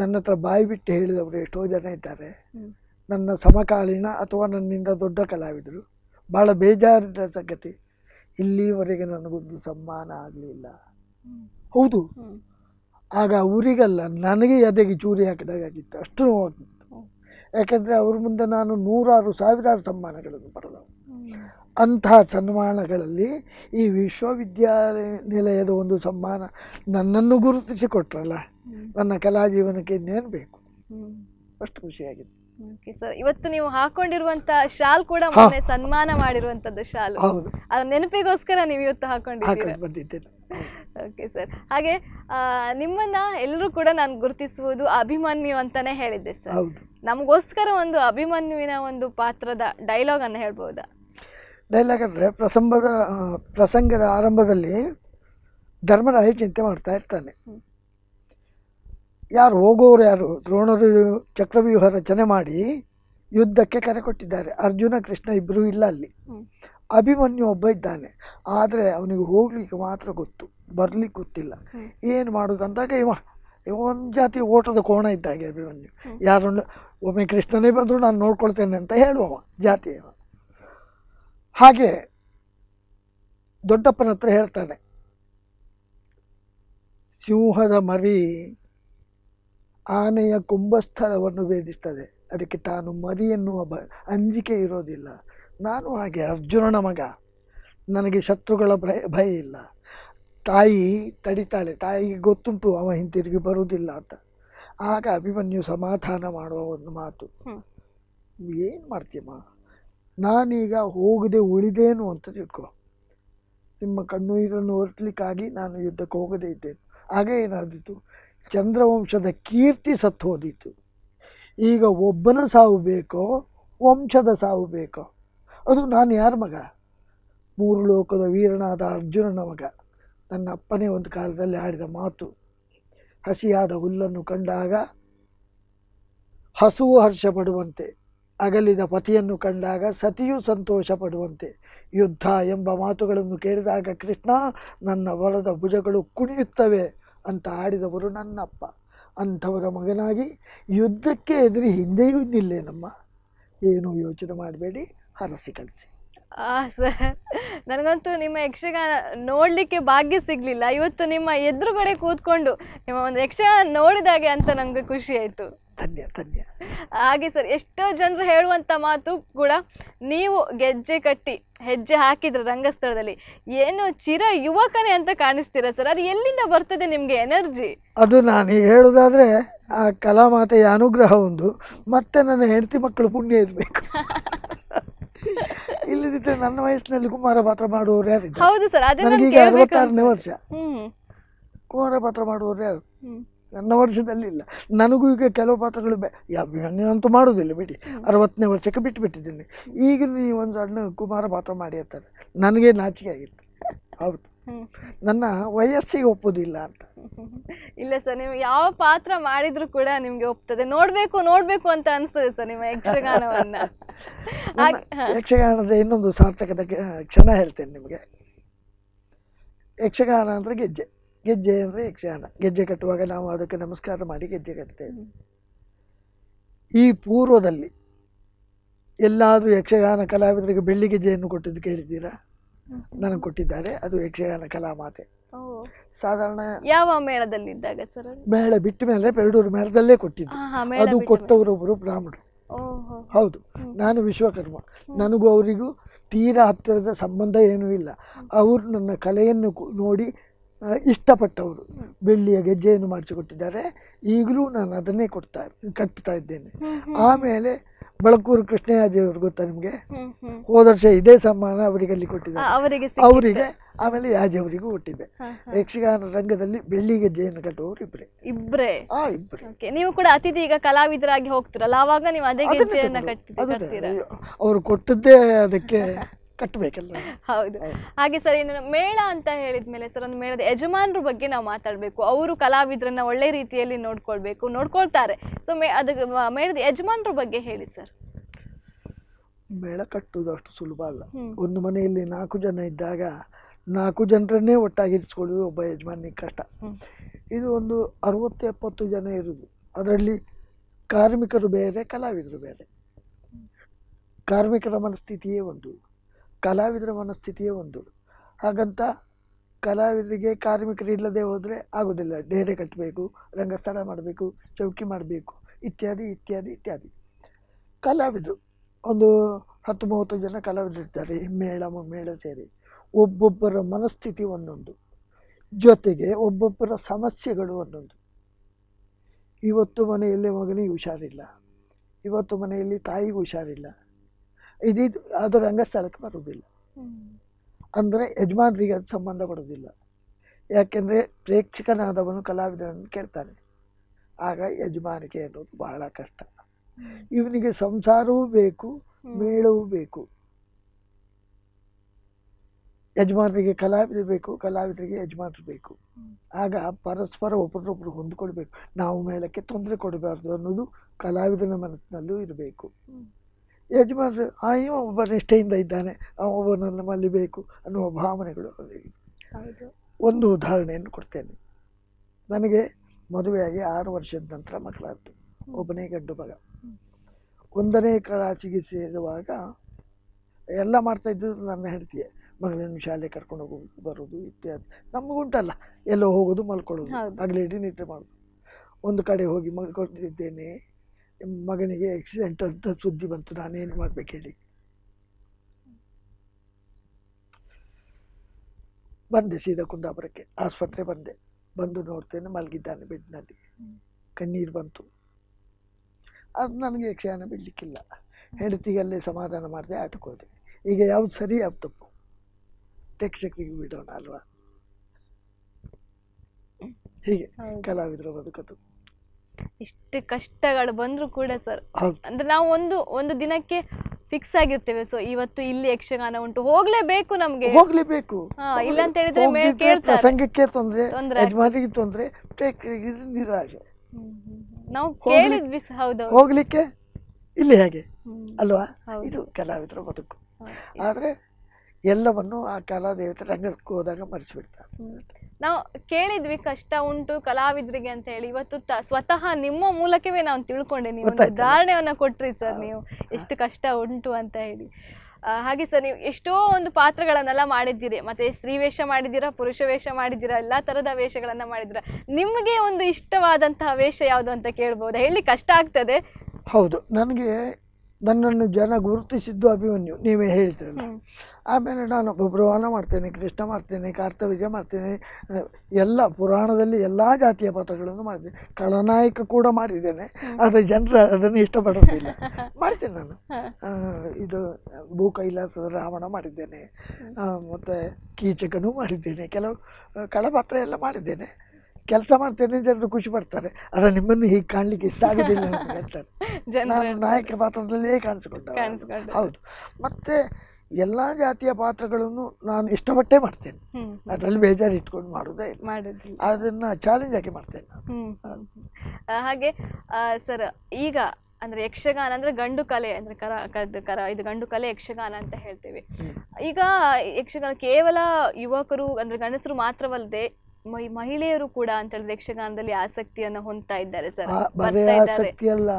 ನನ್ನ ಹತ್ರ ಬಾಯಿ ಬಿಟ್ಟು ಹೇಳಿದವರು ಎಷ್ಟೋ ಜನ ಇದ್ದಾರೆ ನನ್ನ ಸಮಕಾಲೀನ ಅಥವಾ ನನ್ನಿಂದ ದೊಡ್ಡ ಕಲಾವಿದರು ಭಾಳ ಬೇಜಾರಿದ ಸಂಗತಿ ಇಲ್ಲಿವರೆಗೆ ನನಗೊಂದು ಸಮ್ಮಾನ ಆಗಲಿಲ್ಲ ಹೌದು ಆಗ ಅವರಿಗಲ್ಲ ನನಗೆ ಎದೆಗೆ ಚೂರಿ ಹಾಕಿದಾಗಿತ್ತು ಅಷ್ಟು ನೋವಾಗಿತ್ತು ಯಾಕಂದರೆ ಅವ್ರ ಮುಂದೆ ನಾನು ನೂರಾರು ಸಾವಿರಾರು ಸಮ್ಮಾನಗಳನ್ನು ಪಡೆದು ಅಂಥ ಸನ್ಮಾನಗಳಲ್ಲಿ ಈ ವಿಶ್ವವಿದ್ಯಾಲಯ ವಿಶ್ವವಿದ್ಯಾನಿಲಯದ ಒಂದು ಸನ್ಮಾನ ನನ್ನನ್ನು ಗುರುತಿಸಿಕೊಟ್ರಲ್ಲ ನನ್ನ ಕಲಾ ಜೀವನಕ್ಕೆ ಇನ್ನೇನು ಬೇಕು ಅಷ್ಟು ಖುಷಿಯಾಗಿದೆ ಓಕೆ ಸರ್ ಇವತ್ತು ನೀವು ಹಾಕೊಂಡಿರುವಂತ ಶಾಲ್ ಕೂಡ ಮೊನ್ನೆ ಸನ್ಮಾನ ಮಾಡಿರುವಂತದ್ದು ಶಾಲ್ ಹೌದು ಆ ನೆನಪಿಗೋಸ್ಕರ ನೀವು ಇವತ್ತು ಹಾಕೊಂಡಿದ್ದೀರಾ ಬಂದಿದ್ದೇನೆ ಓಕೆ ಸರ್ ಹಾಗೆ ನಿಮ್ಮನ್ನ ಎಲ್ಲರೂ ಕೂಡ ನಾನು ಗುರುತಿಸುವುದು ಅಭಿಮನ್ಯು ಅಂತಾನೆ ಹೇಳಿದ್ದೆ ಸರ್ ನಮಗೋಸ್ಕರ ಒಂದು ಅಭಿಮನ್ಯುವಿನ ಒಂದು ಪಾತ್ರದ ಡೈಲಾಗ್ ಅನ್ನು ಹೇಳ್ಬೋದಾ ಡೈಲಾಗ್ ಅಂದರೆ ಪ್ರಸಂಗದ ಪ್ರಸಂಗದ ಆರಂಭದಲ್ಲಿ ಧರ್ಮರಾಯ ಚಿಂತೆ ಮಾಡ್ತಾ ಇರ್ತಾನೆ ಯಾರು ಹೋಗೋರು ಯಾರು ದ್ರೋಣರು ಚಕ್ರವ್ಯೂಹ ರಚನೆ ಮಾಡಿ ಯುದ್ಧಕ್ಕೆ ಕರೆ ಕೊಟ್ಟಿದ್ದಾರೆ ಅರ್ಜುನ ಕೃಷ್ಣ ಇಬ್ಬರೂ ಇಲ್ಲ ಅಲ್ಲಿ ಅಭಿಮನ್ಯು ಒಬ್ಬ ಇದ್ದಾನೆ ಆದರೆ ಅವನಿಗೆ ಹೋಗ್ಲಿಕ್ಕೆ ಮಾತ್ರ ಗೊತ್ತು ಬರ್ಲಿಕ್ಕೆ ಗೊತ್ತಿಲ್ಲ ಏನು ಮಾಡೋದಂದಾಗ ಇವ ಒಂದು ಜಾತಿ ಓಟದ ಕೋಣ ಇದ್ದಾಗೆ ಅಭಿಮನ್ಯು ಯಾರು ಒಮ್ಮೆ ಕೃಷ್ಣನೇ ಬಂದರೂ ನಾನು ನೋಡ್ಕೊಳ್ತೇನೆ ಅಂತ ಹೇಳುವವ ಜಾತಿಯವ ಹಾಗೆ ದೊಡ್ಡಪ್ಪನ ಹತ್ರ ಹೇಳ್ತಾನೆ ಸಿಂಹದ ಮರಿ ಆನೆಯ ಕುಂಭಸ್ಥಳವನ್ನು ಭೇದಿಸ್ತದೆ ಅದಕ್ಕೆ ತಾನು ಮರಿ ಎನ್ನುವ ಬ ಅಂಜಿಕೆ ಇರೋದಿಲ್ಲ ನಾನು ಹಾಗೆ ಅರ್ಜುನನ ಮಗ ನನಗೆ ಶತ್ರುಗಳ ಭಯ ಭಯ ಇಲ್ಲ ತಾಯಿ ತಡಿತಾಳೆ ತಾಯಿಗೆ ಗೊತ್ತುಂಟು ಅವ ಹಿಂತಿರುಗಿ ಬರುವುದಿಲ್ಲ ಅಂತ ಆಗ ಅಭಿಮನ್ಯು ಸಮಾಧಾನ ಮಾಡುವ ಒಂದು ಮಾತು ಏನು ಮಾಡ್ತೀಯಮ್ಮ ನಾನೀಗ ಹೋಗದೆ ಉಳಿದೇನು ಅಂತ ತಿಳ್ಕೊ ನಿಮ್ಮ ಕಣ್ಣೀರನ್ನು ಒರೆಸ್ಲಿಕ್ಕಾಗಿ ನಾನು ಯುದ್ಧಕ್ಕೆ ಹೋಗದೇ ಇದ್ದೇನೆ ಆಗ ಏನಾದೀತು ಚಂದ್ರವಂಶದ ಕೀರ್ತಿ ಸತ್ತು ಹೋದೀತು ಈಗ ಒಬ್ಬನ ಸಾವು ಬೇಕೋ ವಂಶದ ಸಾವು ಬೇಕೋ ಅದು ನಾನು ಯಾರ ಮಗ ಮೂರು ಲೋಕದ ವೀರನಾದ ಅರ್ಜುನನ ಮಗ ನನ್ನ ಅಪ್ಪನೇ ಒಂದು ಕಾಲದಲ್ಲಿ ಆಡಿದ ಮಾತು ಹಸಿಯಾದ ಹುಲ್ಲನ್ನು ಕಂಡಾಗ ಹಸುವು ಹರ್ಷ ಪಡುವಂತೆ ಅಗಲಿದ ಪತಿಯನ್ನು ಕಂಡಾಗ ಸತಿಯು ಸಂತೋಷ ಪಡುವಂತೆ ಯುದ್ಧ ಎಂಬ ಮಾತುಗಳನ್ನು ಕೇಳಿದಾಗ ಕೃಷ್ಣ ನನ್ನ ಬಲದ ಭುಜಗಳು ಕುಣಿಯುತ್ತವೆ ಅಂತ ಆಡಿದವರು ನನ್ನಪ್ಪ ಅಂಥವರ ಮಗನಾಗಿ ಯುದ್ಧಕ್ಕೆ ಎದುರಿ ಹಿಂದೆಯೂ ನಮ್ಮ ಏನೂ ಯೋಚನೆ ಮಾಡಬೇಡಿ ಹರಸಿ ಕಳಿಸಿ ಆ ಸರ್ ನನಗಂತೂ ನಿಮ್ಮ ಯಕ್ಷಗಾನ ನೋಡಲಿಕ್ಕೆ ಭಾಗ್ಯ ಸಿಗಲಿಲ್ಲ ಇವತ್ತು ನಿಮ್ಮ ಎದುರುಗಡೆ ಕೂತ್ಕೊಂಡು ನಿಮ್ಮ ಒಂದು ಯಕ್ಷಗಾನ ನೋಡಿದಾಗೆ ಅಂತ ನನಗೆ ಖುಷಿ ಆಯಿತು ಹಾಗೆ ಸರ್ ಎಷ್ಟೋ ಜನರು ಹೇಳುವಂತ ಮಾತು ಕೂಡ ನೀವು ಗೆಜ್ಜೆ ಕಟ್ಟಿ ಹೆಜ್ಜೆ ಹಾಕಿದ್ರೆ ರಂಗಸ್ಥಳದಲ್ಲಿ ಏನು ಚಿರ ಯುವಕನೇ ಅಂತ ಕಾಣಿಸ್ತೀರಾ ಸರ್ ಅದು ಎಲ್ಲಿಂದ ಬರ್ತದೆ ನಿಮಗೆ ಎನರ್ಜಿ ಅದು ನಾನು ಹೇಳುದಾದ್ರೆ ಆ ಮಾತೆಯ ಅನುಗ್ರಹ ಒಂದು ಮತ್ತೆ ನನ್ನ ಹೆಂಡತಿ ಮಕ್ಕಳು ಪುಣ್ಯ ಇರಬೇಕು ಇಲ್ಲದಿದ್ದರೆ ನನ್ನ ವಯಸ್ಸಿನಲ್ಲಿ ಕುಮಾರ ಪಾತ್ರ ಮಾಡುವವರು ಯಾರು ಹೌದು ಸರ್ ನನಗೀಗ ಅರವತ್ತಾರನೇ ವರ್ಷ ಕುಮಾರ ಪಾತ್ರ ಮಾಡುವವರು ಯಾರು ನನ್ನ ವರ್ಷದಲ್ಲಿ ಇಲ್ಲ ನನಗೂ ಈಗ ಕೆಲವು ಪಾತ್ರಗಳು ಬೇ ಯಾವ ಅಂತೂ ಮಾಡೋದಿಲ್ಲ ಬಿಡಿ ಅರವತ್ತನೇ ವರ್ಷಕ್ಕೆ ಬಿಟ್ಟುಬಿಟ್ಟಿದ್ದೀನಿ ಈಗ ನೀ ಒಂದು ಸಣ್ಣ ಕುಮಾರ ಪಾತ್ರ ಮಾಡಿ ಅಂತಾರೆ ನನಗೆ ನಾಚಿಕೆ ಆಗಿತ್ತು ಹೌದು ನನ್ನ ವಯಸ್ಸಿಗೆ ಒಪ್ಪೋದಿಲ್ಲ ಅಂತ ಇಲ್ಲ ಸರ್ ನೀವು ಯಾವ ಪಾತ್ರ ಮಾಡಿದ್ರು ಕೂಡ ನಿಮಗೆ ಒಪ್ತದೆ ನೋಡಬೇಕು ನೋಡಬೇಕು ಅಂತ ಅನಿಸ್ತದೆ ಸರ್ ನಿಮ್ಮ ಯಕ್ಷಗಾನವನ್ನು ಯಕ್ಷಗಾನದ ಇನ್ನೊಂದು ಸಾರ್ಥಕದ ಕ್ಷಣ ಹೇಳ್ತೇನೆ ನಿಮಗೆ ಯಕ್ಷಗಾನ ಅಂದರೆ ಗೆಜ್ಜೆ ಗೆಜ್ಜೆ ಅಂದರೆ ಯಕ್ಷಗಾನ ಗೆಜ್ಜೆ ಕಟ್ಟುವಾಗ ನಾವು ಅದಕ್ಕೆ ನಮಸ್ಕಾರ ಮಾಡಿ ಗೆಜ್ಜೆ ಕಟ್ತೇವೆ ಈ ಪೂರ್ವದಲ್ಲಿ ಎಲ್ಲಾದರೂ ಯಕ್ಷಗಾನ ಕಲಾವಿದರಿಗೆ ಬೆಳ್ಳಿ ಗೆಜ್ಜೆಯನ್ನು ಕೊಟ್ಟಿದ್ದು ಕೇಳಿದ್ದೀರಾ ನನಗೆ ಕೊಟ್ಟಿದ್ದಾರೆ ಅದು ಯಕ್ಷಗಾನ ಕಲಾ ಮಾತೆ ಸಾಧಾರಣ ಯಾವ ಮೇಳದಲ್ಲಿ ಇದ್ದಾಗ ಸರ್ ಮೇಳ ಬಿಟ್ಟ ಮೇಲೆ ಪೆರಡೂರು ಮೇಳದಲ್ಲೇ ಕೊಟ್ಟಿದ್ದು ಅದು ಕೊಟ್ಟವರೊಬ್ಬರು ಬ್ರಾಹ್ಮಣರು ಹೌದು ನಾನು ವಿಶ್ವಕರ್ಮ ನನಗೂ ಅವರಿಗೂ ತೀರಾ ಹತ್ತಿರದ ಸಂಬಂಧ ಏನೂ ಇಲ್ಲ ಅವರು ನನ್ನ ಕಲೆಯನ್ನು ನೋಡಿ ಇಷ್ಟಪಟ್ಟವರು ಬೆಳ್ಳಿಯ ಗೆಜ್ಜೆಯನ್ನು ಮಾಡಿಸಿಕೊಟ್ಟಿದ್ದಾರೆ ಈಗಲೂ ನಾನು ಅದನ್ನೇ ಕೊಡ್ತಾ ಕಟ್ತಾ ಇದ್ದೇನೆ ಆಮೇಲೆ ಬಳಕೂರು ಕೃಷ್ಣಯ್ಯಜಿಯವರು ಗೊತ್ತಾ ನಿಮಗೆ ಹೋದ ವರ್ಷ ಇದೇ ಸಮ್ಮಾನ ಅಲ್ಲಿ ಕೊಟ್ಟಿದ್ದಾರೆ ಅವರಿಗೆ ಆಮೇಲೆ ಯಾಜವರಿಗೂ ಕೊಟ್ಟಿದ್ದೆ ಯಕ್ಷಗಾನ ರಂಗದಲ್ಲಿ ಬೆಳ್ಳಿ ಗೆಜ್ಜೆಯನ್ನು ಕಟ್ಟುವವರು ಇಬ್ಬರೇ ಇಬ್ಬರೇ ಇಬ್ಬರೇ ನೀವು ಕೂಡ ಅತಿಥಿ ಈಗ ಕಲಾವಿದರಾಗಿ ಹೋಗ್ತೀರಲ್ಲ ಅವಾಗ ನೀವು ಅದೇ ಗೆಜ್ಜೆಯನ್ನು ಕಟ್ಟಿ ಅವರು ಕೊಟ್ಟದ್ದೇ ಅದಕ್ಕೆ ಕಟ್ಟಬೇಕಲ್ಲ ಹೌದು ಹಾಗೆ ಸರ್ ಇನ್ನು ಮೇಳ ಅಂತ ಹೇಳಿದ ಮೇಲೆ ಸರ್ ಒಂದು ಮೇಳದ ಯಜಮಾನರ ಬಗ್ಗೆ ನಾವು ಮಾತಾಡಬೇಕು ಅವರು ಕಲಾವಿದರನ್ನ ಒಳ್ಳೆ ರೀತಿಯಲ್ಲಿ ನೋಡ್ಕೊಳ್ಬೇಕು ನೋಡ್ಕೊಳ್ತಾರೆ ಸೊ ಮೇ ಅದಕ್ಕೆ ಮೇಳದ ಯಜಮಾನರ ಬಗ್ಗೆ ಹೇಳಿ ಸರ್ ಮೇಳ ಕಟ್ಟುವುದು ಅಷ್ಟು ಸುಲಭ ಅಲ್ಲ ಒಂದು ಮನೆಯಲ್ಲಿ ನಾಲ್ಕು ಜನ ಇದ್ದಾಗ ನಾಲ್ಕು ಜನರನ್ನೇ ಒಟ್ಟಾಗಿ ಇರಿಸ್ಕೊಳ್ಳೋದು ಒಬ್ಬ ಯಜಮಾನಿಗೆ ಕಷ್ಟ ಇದು ಒಂದು ಅರವತ್ತು ಎಪ್ಪತ್ತು ಜನ ಇರುವುದು ಅದರಲ್ಲಿ ಕಾರ್ಮಿಕರು ಬೇರೆ ಕಲಾವಿದರು ಬೇರೆ ಕಾರ್ಮಿಕರ ಮನಸ್ಥಿತಿಯೇ ಒಂದು ಕಲಾವಿದರ ಮನಸ್ಥಿತಿಯೇ ಒಂದು ಹಾಗಂತ ಕಲಾವಿದರಿಗೆ ಕಾರ್ಮಿಕರು ಇಲ್ಲದೆ ಹೋದರೆ ಆಗೋದಿಲ್ಲ ಡೇರೆ ಕಟ್ಟಬೇಕು ರಂಗಸ್ಥಳ ಮಾಡಬೇಕು ಚೌಕಿ ಮಾಡಬೇಕು ಇತ್ಯಾದಿ ಇತ್ಯಾದಿ ಇತ್ಯಾದಿ ಕಲಾವಿದರು ಒಂದು ಹತ್ತು ಮೂವತ್ತು ಜನ ಇರ್ತಾರೆ ಮೇಳ ಮೇಳ ಸೇರಿ ಒಬ್ಬೊಬ್ಬರ ಮನಸ್ಥಿತಿ ಒಂದೊಂದು ಜೊತೆಗೆ ಒಬ್ಬೊಬ್ಬರ ಸಮಸ್ಯೆಗಳು ಒಂದೊಂದು ಇವತ್ತು ಮನೆಯಲ್ಲಿ ಮಗನಿಗೆ ಹುಷಾರಿಲ್ಲ ಇವತ್ತು ಮನೆಯಲ್ಲಿ ತಾಯಿಗೆ ಹುಷಾರಿಲ್ಲ ಇದಿದು ಅದು ರಂಗಸ್ಥಳಕ್ಕೆ ಬರುವುದಿಲ್ಲ ಅಂದರೆ ಯಜಮಾನರಿಗೆ ಅದು ಸಂಬಂಧ ಪಡುವುದಿಲ್ಲ ಯಾಕೆಂದರೆ ಪ್ರೇಕ್ಷಕನಾದವನು ಕಲಾವಿದರನ್ನು ಕೇಳ್ತಾನೆ ಆಗ ಯಜಮಾನಿಕೆ ಅನ್ನೋದು ಬಹಳ ಕಷ್ಟ ಇವನಿಗೆ ಸಂಸಾರವೂ ಬೇಕು ಮೇಳವೂ ಬೇಕು ಯಜಮಾನರಿಗೆ ಕಲಾವಿದ ಬೇಕು ಕಲಾವಿದರಿಗೆ ಯಜಮಾನರು ಬೇಕು ಆಗ ಪರಸ್ಪರ ಒಬ್ಬರೊಬ್ಬರು ಹೊಂದ್ಕೊಳ್ಬೇಕು ನಾವು ಮೇಳಕ್ಕೆ ತೊಂದರೆ ಕೊಡಬಾರ್ದು ಅನ್ನೋದು ಕಲಾವಿದನ ಮನಸ್ಸಿನಲ್ಲೂ ಇರಬೇಕು ಯಜಮಾನರು ಆ ಒಬ್ಬ ನಿಷ್ಠೆಯಿಂದ ಇದ್ದಾನೆ ಒಬ್ಬನು ನಮ್ಮಲ್ಲಿ ಬೇಕು ಅನ್ನುವ ಭಾವನೆಗಳು ಅವರಿಗೆ ಒಂದು ಉದಾಹರಣೆಯನ್ನು ಕೊಡ್ತೇನೆ ನನಗೆ ಮದುವೆಯಾಗಿ ಆರು ವರ್ಷದ ನಂತರ ಮಕ್ಕಳಾದ್ದು ಒಬ್ಬನೇ ಗಂಡು ಮಗ ಒಂದನೇ ಚಿಕಿತ್ಸೆ ಸೇರುವಾಗ ಎಲ್ಲ ಮಾಡ್ತಾಯಿದ್ದು ನನ್ನ ಹೆಂಡತಿಯೇ ಮಗಳನ್ನು ಶಾಲೆ ಕರ್ಕೊಂಡು ಹೋಗೋದು ಬರೋದು ಇತ್ಯಾದಿ ನಮಗುಂಟಲ್ಲ ಎಲ್ಲೋ ಹೋಗೋದು ಮಲ್ಕೊಳ್ಳೋದು ಅಗಲಿಡಿ ನಿದ್ದೆ ಮಾಡೋದು ಒಂದು ಕಡೆ ಹೋಗಿ ಮಲ್ಕೊಂಡಿದ್ದೇನೆ ಮಗನಿಗೆ ಆಕ್ಸಿಡೆಂಟ್ ಅಂತ ಸುದ್ದಿ ಬಂತು ನಾನೇನು ಮಾಡ್ಬೇಕು ಹೇಳಿ ಬಂದೆ ಸೀದಾ ಕುಂದಾಪುರಕ್ಕೆ ಆಸ್ಪತ್ರೆ ಬಂದೆ ಬಂದು ನೋಡ್ತೇನೆ ಮಲಗಿದ್ದಾನೆ ಬೆಡ್ನಲ್ಲಿ ಕಣ್ಣೀರು ಬಂತು ಅದು ನನಗೆ ಕ್ಷಣ ಬಿಡಲಿಕ್ಕಿಲ್ಲ ಹೆಂಡತಿಗಲ್ಲೇ ಸಮಾಧಾನ ಮಾಡಿದೆ ಆಟಕ್ಕೋದೆ ಈಗ ಯಾವ್ದು ಸರಿ ಯಾವ್ದು ತಪ್ಪು ಪ್ರೇಕ್ಷಕರಿಗೆ ಬಿಡೋಣ ಅಲ್ವಾ ಹೀಗೆ ಕಲಾವಿದರು ಬದುಕದು ಇಷ್ಟು ಕಷ್ಟಗಳು ಬಂದರೂ ಕೂಡ ಸರ್ ಅಂದ್ರೆ ನಾವು ಒಂದು ಒಂದು ದಿನಕ್ಕೆ ಫಿಕ್ಸ್ ಆಗಿರ್ತೇವೆ ಸೊ ಇವತ್ತು ಇಲ್ಲಿ ಯಕ್ಷಗಾನ ಉಂಟು ಹೋಗ್ಲೇಬೇಕು ನಮಗೆ ಹೋಗ್ಲೇಬೇಕು ಇಲ್ಲ ಅಂತ ಹೇಳಿದ್ರೆ ಸಂಘಕ್ಕೆ ತೊಂದರೆ ಯಜಮಾನಿಗೆ ತೊಂದರೆ ನಿರಾಶೆ ನಾವು ಕೇಳಿದ್ವಿ ಹೌದು ಹೋಗ್ಲಿಕ್ಕೆ ಇಲ್ಲಿ ಹೇಗೆ ಅಲ್ವಾ ಇದು ಕಲಾವಿದರ ಬದುಕು ಆದ್ರೆ ಎಲ್ಲವನ್ನು ಆ ಕಲಾದೇವತೆ ರಂಗಕ್ಕೆ ಹೋದಾಗ ಮರೆಸಿಬಿಡ್ತಾರೆ ನಾವು ಕೇಳಿದ್ವಿ ಕಷ್ಟ ಉಂಟು ಕಲಾವಿದರಿಗೆ ಅಂತ ಹೇಳಿ ಇವತ್ತು ಸ್ವತಃ ನಿಮ್ಮ ಮೂಲಕವೇ ನಾವು ತಿಳ್ಕೊಂಡೆ ನೀವು ಒಂದು ಉದಾಹರಣೆಯನ್ನ ಕೊಟ್ರಿ ಸರ್ ನೀವು ಎಷ್ಟು ಕಷ್ಟ ಉಂಟು ಅಂತ ಹೇಳಿ ಹಾಗೆ ಸರ್ ನೀವು ಎಷ್ಟೋ ಒಂದು ಪಾತ್ರಗಳನ್ನೆಲ್ಲ ಮಾಡಿದ್ದೀರಿ ಮತ್ತೆ ಸ್ತ್ರೀ ವೇಷ ಮಾಡಿದ್ದೀರಾ ಪುರುಷ ವೇಷ ಮಾಡಿದ್ದೀರಾ ಎಲ್ಲಾ ತರದ ವೇಷಗಳನ್ನ ಮಾಡಿದ್ದೀರಾ ನಿಮಗೆ ಒಂದು ಇಷ್ಟವಾದಂತಹ ವೇಷ ಯಾವುದು ಅಂತ ಕೇಳ್ಬೋದು ಹೇಳಿ ಕಷ್ಟ ಆಗ್ತದೆ ಹೌದು ನನಗೆ ನನ್ನನ್ನು ಜನ ಗುರುತಿಸಿದ್ದು ಅಭಿಮನ್ಯು ನೀವೇ ಹೇಳ್ತೀರಲ್ಲ ಆಮೇಲೆ ನಾನು ಬಬ್ರುವಾನ ಮಾಡ್ತೇನೆ ಕೃಷ್ಣ ಮಾಡ್ತೇನೆ ಕಾರ್ತವಿಜ ಮಾಡ್ತೇನೆ ಎಲ್ಲ ಪುರಾಣದಲ್ಲಿ ಎಲ್ಲ ಜಾತಿಯ ಪಾತ್ರಗಳನ್ನು ಮಾಡಿದ್ದೇನೆ ಖಳನಾಯಕ ಕೂಡ ಮಾಡಿದ್ದೇನೆ ಆದರೆ ಜನರು ಅದನ್ನು ಇಷ್ಟಪಡೋದಿಲ್ಲ ಮಾಡ್ತೇನೆ ನಾನು ಇದು ಭೂ ಕೈಲಾಸ ರಾವಣ ಮಾಡಿದ್ದೇನೆ ಮತ್ತು ಕೀಚಕನೂ ಮಾಡಿದ್ದೇನೆ ಕೆಲವು ಕಳಪಾತ್ರ ಎಲ್ಲ ಮಾಡಿದ್ದೇನೆ ಕೆಲಸ ಮಾಡ್ತೇನೆ ಜನರು ಖುಷಿ ಪಡ್ತಾರೆ ಆದರೆ ನಿಮ್ಮನ್ನು ಹೀಗೆ ಕಾಣಲಿಕ್ಕೆ ಇಷ್ಟ ಆಗೋದಿಲ್ಲ ಅಂತ ಹೇಳ್ತಾರೆ ನಾನು ನಾಯಕ ಪಾತ್ರದಲ್ಲಿಯೇ ಕಾಣಿಸ್ಕೊಂಡ ಹೌದು ಮತ್ತೆ ಎಲ್ಲ ಜಾತಿಯ ಪಾತ್ರಗಳನ್ನು ನಾನು ಇಷ್ಟಪಟ್ಟೇ ಮಾಡ್ತೇನೆ ಅದರಲ್ಲಿ ಬೇಜಾರು ಇಟ್ಕೊಂಡು ಮಾಡೋದೇ ಅದನ್ನ ಚಾಲೆಂಜ್ ಆಗಿ ಮಾಡ್ತೇನೆ ಹಾಗೆ ಸರ್ ಈಗ ಅಂದ್ರೆ ಯಕ್ಷಗಾನ ಅಂದ್ರೆ ಗಂಡು ಕಲೆ ಅಂದ್ರೆ ಕರ ಕರ ಇದು ಗಂಡು ಕಲೆ ಯಕ್ಷಗಾನ ಅಂತ ಹೇಳ್ತೇವೆ ಈಗ ಯಕ್ಷಗಾನ ಕೇವಲ ಯುವಕರು ಅಂದ್ರೆ ಗಂಡಸರು ಮಾತ್ರವಲ್ಲದೆ ಮಹಿಳೆಯರು ಕೂಡ ಅಂತ ಹೇಳಿದ್ರೆ ಯಕ್ಷಗಾನದಲ್ಲಿ ಆಸಕ್ತಿಯನ್ನು ಹೊಂದ್ತಾ ಇದ್ದಾರೆ ಸರ್ ಆಸಕ್ತಿ ಅಲ್ಲ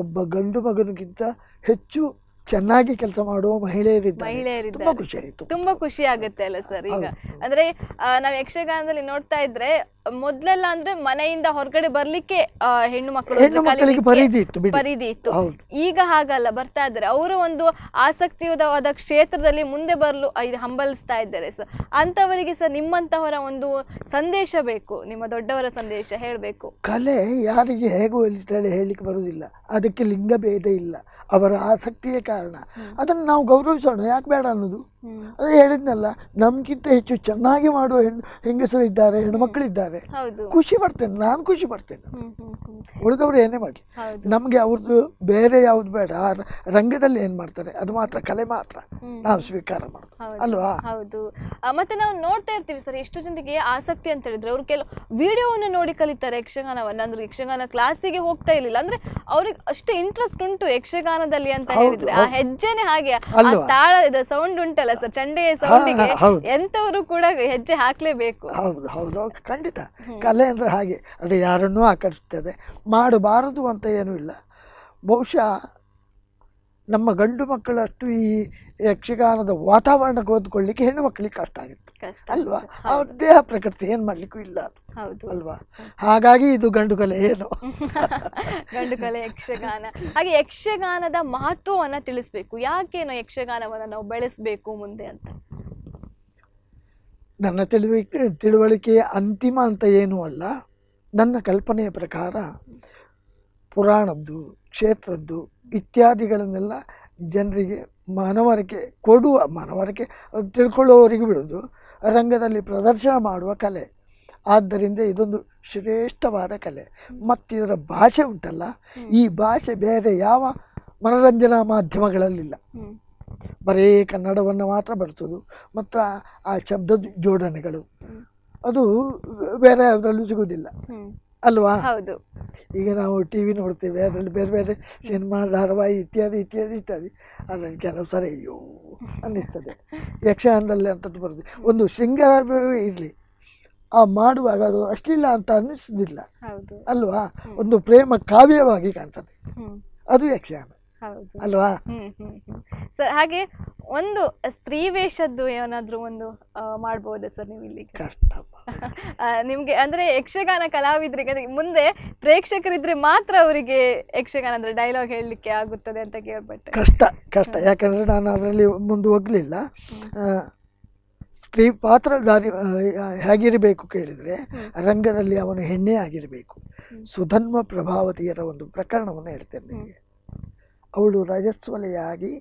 ಒಬ್ಬ ಗಂಡು ಮಗನಿಗಿಂತ ಹೆಚ್ಚು ಚೆನ್ನಾಗಿ ಕೆಲಸ ಮಾಡುವ ಮಹಿಳೆಯರಿದ್ದಾರೆ ತುಂಬಾ ಖುಷಿ ಆಯಿತು ತುಂಬಾ ಖುಷಿ ಆಗುತ್ತೆ ಅಲ್ಲ ಸರ್ ಈಗ ಅಂದ್ರೆ ನಾವು ಯಕ್ಷಗಾನದಲ್ಲಿ ನೋಡ್ತಾ ಇದ್ರೆ ಮೊದ್ಲೆಲ್ಲ ಅಂದ್ರೆ ಮನೆಯಿಂದ ಹೊರಗಡೆ ಬರ್ಲಿಕ್ಕೆ ಹೆಣ್ಣು ಮಕ್ಕಳು ಪರಿಧಿ ಇತ್ತು ಪರಿಧಿ ಇತ್ತು ಈಗ ಹಾಗಲ್ಲ ಬರ್ತಾ ಇದ್ದಾರೆ ಅವರು ಒಂದು ಆಸಕ್ತಿಯುತವಾದ ಕ್ಷೇತ್ರದಲ್ಲಿ ಮುಂದೆ ಬರಲು ಹಂಬಲಿಸ್ತಾ ಇದ್ದಾರೆ ಸರ್ ಅಂತವರಿಗೆ ಸರ್ ನಿಮ್ಮಂತವರ ಒಂದು ಸಂದೇಶ ಬೇಕು ನಿಮ್ಮ ದೊಡ್ಡವರ ಸಂದೇಶ ಹೇಳಬೇಕು ಕಲೆ ಯಾರಿಗೆ ಹೇಗೂ ಹೇಳಿ ಹೇಳಲಿಕ್ಕೆ ಬರುವುದಿಲ್ಲ ಅದಕ್ಕೆ ಲಿಂಗಭೇದ ಇಲ್ಲ ಅವರ ಆಸಕ್ತಿಯೇ ಕಾರಣ ಅದನ್ನು ನಾವು ಗೌರವಿಸೋಣ ಯಾಕೆ ಬೇಡ ಅನ್ನೋದು ಅದೇ ಹೇಳಿದ್ನಲ್ಲ ನಮಗಿಂತ ಹೆಚ್ಚು ಚೆನ್ನಾಗಿ ಮಾಡುವ ಹೆಣ್ಣು ಹೆಂಗಸರು ಇದ್ದಾರೆ ಹೆಣ್ಮಕ್ಳಿದ್ದಾರೆ ಖುಷಿ ಪಡ್ತೇನೆ ನಾನು ಖುಷಿ ಪಡ್ತೇನೆ ಉಳಿದವರು ಏನೇ ಮಾಡಲಿ ನಮಗೆ ಅವ್ರದ್ದು ಬೇರೆ ಯಾವುದು ಬೇಡ ರಂಗದಲ್ಲಿ ಏನು ಮಾಡ್ತಾರೆ ಅದು ಮಾತ್ರ ಕಲೆ ಮಾತ್ರ ನಾವು ಸ್ವೀಕಾರ ಮಾಡೋದು ಅಲ್ವಾ ಹೌದು ಮತ್ತೆ ನಾವು ನೋಡ್ತಾ ಇರ್ತೀವಿ ಸರ್ ಎಷ್ಟು ಜನರಿಗೆ ಆಸಕ್ತಿ ಅಂತ ಹೇಳಿದ್ರೆ ಅವ್ರು ಕೆಲವು ವಿಡಿಯೋವನ್ನು ನೋಡಿ ಕಲಿತಾರೆ ಯಕ್ಷಗಾನವನ್ನು ಅಂದ್ರೆ ಯಕ್ಷಗಾನ ಕ್ಲಾಸಿಗೆ ಹೋಗ್ತಾ ಇರಲಿಲ್ಲ ಅಂದ್ರೆ ಅವ್ರಿಗೆ ಅಷ್ಟು ಇಂಟ್ರೆಸ್ಟ್ ಉಂಟು ಯಕ್ಷಗಾನ ಅಂತ ಹೇಳಿದ್ರೆ ಆ ಹೆಜ್ಜೆನೆ ಹಾಗೆ ತಾಳ ಸೌಂಡ್ ಉಂಟಲ್ಲ ಸರ್ ಚಂಡೆಯ ಸೌಂಡಿಗೆ ಎಂತವರು ಕೂಡ ಹೆಜ್ಜೆ ಹಾಕ್ಲೇಬೇಕು ಹೌದು ಹೌದು ಖಂಡಿತ ಕಲೆ ಅಂದ್ರೆ ಹಾಗೆ ಅದು ಯಾರನ್ನೂ ಆಕರ್ಷಿಸ್ತದೆ ಮಾಡಬಾರದು ಅಂತ ಏನು ಇಲ್ಲ ಬಹುಶಃ ನಮ್ಮ ಗಂಡು ಮಕ್ಕಳಷ್ಟು ಈ ಯಕ್ಷಗಾನದ ವಾತಾವರಣಕ್ಕೆ ಓದ್ಕೊಳ್ಳಿಕ್ಕೆ ಹೆಣ್ಣು ಮಕ್ಕಳಿಗೆ ಕಷ್ಟ ಆಗುತ್ತೆ ಅಲ್ವಾ ಅವ್ರ ದೇಹ ಪ್ರಕೃತಿ ಏನು ಮಾಡಲಿಕ್ಕೂ ಇಲ್ಲ ಹೌದು ಅಲ್ವಾ ಹಾಗಾಗಿ ಇದು ಗಂಡು ಕಲೆ ಏನು ಗಂಡು ಕಲೆ ಯಕ್ಷಗಾನ ಹಾಗೆ ಯಕ್ಷಗಾನದ ಮಹತ್ವವನ್ನು ತಿಳಿಸ್ಬೇಕು ಯಾಕೆ ಯಕ್ಷಗಾನವನ್ನು ನಾವು ಬೆಳೆಸಬೇಕು ಮುಂದೆ ಅಂತ ನನ್ನ ತಿಳುವಳಿಕೆ ತಿಳುವಳಿಕೆಯ ಅಂತಿಮ ಅಂತ ಏನೂ ಅಲ್ಲ ನನ್ನ ಕಲ್ಪನೆಯ ಪ್ರಕಾರ ಪುರಾಣದ್ದು ಕ್ಷೇತ್ರದ್ದು ಇತ್ಯಾದಿಗಳನ್ನೆಲ್ಲ ಜನರಿಗೆ ಮನವರಿಕೆ ಕೊಡುವ ಮನವರಿಕೆ ತಿಳ್ಕೊಳ್ಳುವವರಿಗೆ ಬಿಡೋದು ರಂಗದಲ್ಲಿ ಪ್ರದರ್ಶನ ಮಾಡುವ ಕಲೆ ಆದ್ದರಿಂದ ಇದೊಂದು ಶ್ರೇಷ್ಠವಾದ ಕಲೆ ಮತ್ತು ಇದರ ಭಾಷೆ ಉಂಟಲ್ಲ ಈ ಭಾಷೆ ಬೇರೆ ಯಾವ ಮನೋರಂಜನಾ ಮಾಧ್ಯಮಗಳಲ್ಲಿಲ್ಲ ಬರೀ ಕನ್ನಡವನ್ನು ಮಾತ್ರ ಬರ್ತದೆ ಮತ್ತು ಆ ಶಬ್ದ ಜೋಡಣೆಗಳು ಅದು ಬೇರೆ ಯಾವುದರಲ್ಲೂ ಸಿಗುವುದಿಲ್ಲ ಅಲ್ವಾ ಹೌದು ಈಗ ನಾವು ಟಿ ವಿ ನೋಡ್ತೇವೆ ಅದರಲ್ಲಿ ಬೇರೆ ಬೇರೆ ಸಿನಿಮಾ ಧಾರಾವಾಹಿ ಇತ್ಯಾದಿ ಇತ್ಯಾದಿ ಇತ್ಯಾದಿ ಅದರಲ್ಲಿ ಕೆಲವು ಸರಿ ಅಯ್ಯೋ ಅನ್ನಿಸ್ತದೆ ಯಕ್ಷಗಾನದಲ್ಲಿ ಅಂತದ್ದು ಬರ್ತದೆ ಒಂದು ಶೃಂಗಾರ ಇರಲಿ ಆ ಮಾಡುವಾಗ ಅದು ಅಷ್ಟಿಲ್ಲ ಅಂತ ಅನ್ನಿಸೋದಿಲ್ಲ ಅಲ್ವಾ ಒಂದು ಪ್ರೇಮ ಕಾವ್ಯವಾಗಿ ಕಾಣ್ತದೆ ಅದು ಯಕ್ಷಗಾನ ಅಲ್ವಾ ಸರ್ ಹಾಗೆ ಒಂದು ಸ್ತ್ರೀ ವೇಷದ್ದು ಏನಾದರೂ ಒಂದು ಮಾಡ್ಬೋದಾ ಸರ್ ನೀವು ಇಲ್ಲಿ ಕಷ್ಟ ನಿಮಗೆ ಅಂದರೆ ಯಕ್ಷಗಾನ ಕಲಾವಿದರಿಗೆ ಮುಂದೆ ಪ್ರೇಕ್ಷಕರಿದ್ರೆ ಮಾತ್ರ ಅವರಿಗೆ ಯಕ್ಷಗಾನ ಅಂದರೆ ಡೈಲಾಗ್ ಹೇಳಲಿಕ್ಕೆ ಆಗುತ್ತದೆ ಅಂತ ಕೇಳ್ಬಿಟ್ಟು ಕಷ್ಟ ಕಷ್ಟ ಯಾಕಂದರೆ ನಾನು ಅದರಲ್ಲಿ ಮುಂದೆ ಹೋಗಲಿಲ್ಲ ಸ್ತ್ರೀ ಪಾತ್ರ ಹೇಗಿರಬೇಕು ಕೇಳಿದರೆ ರಂಗದಲ್ಲಿ ಅವನು ಹೆಣ್ಣೆ ಆಗಿರಬೇಕು ಸುಧನ್ಮ ಪ್ರಭಾವತಿಯರ ಒಂದು ಪ್ರಕರಣವನ್ನು ಹೇಳ್ತೇನೆ ನಿಮಗೆ ಅವಳು ರಜಸ್ವಲೆಯಾಗಿ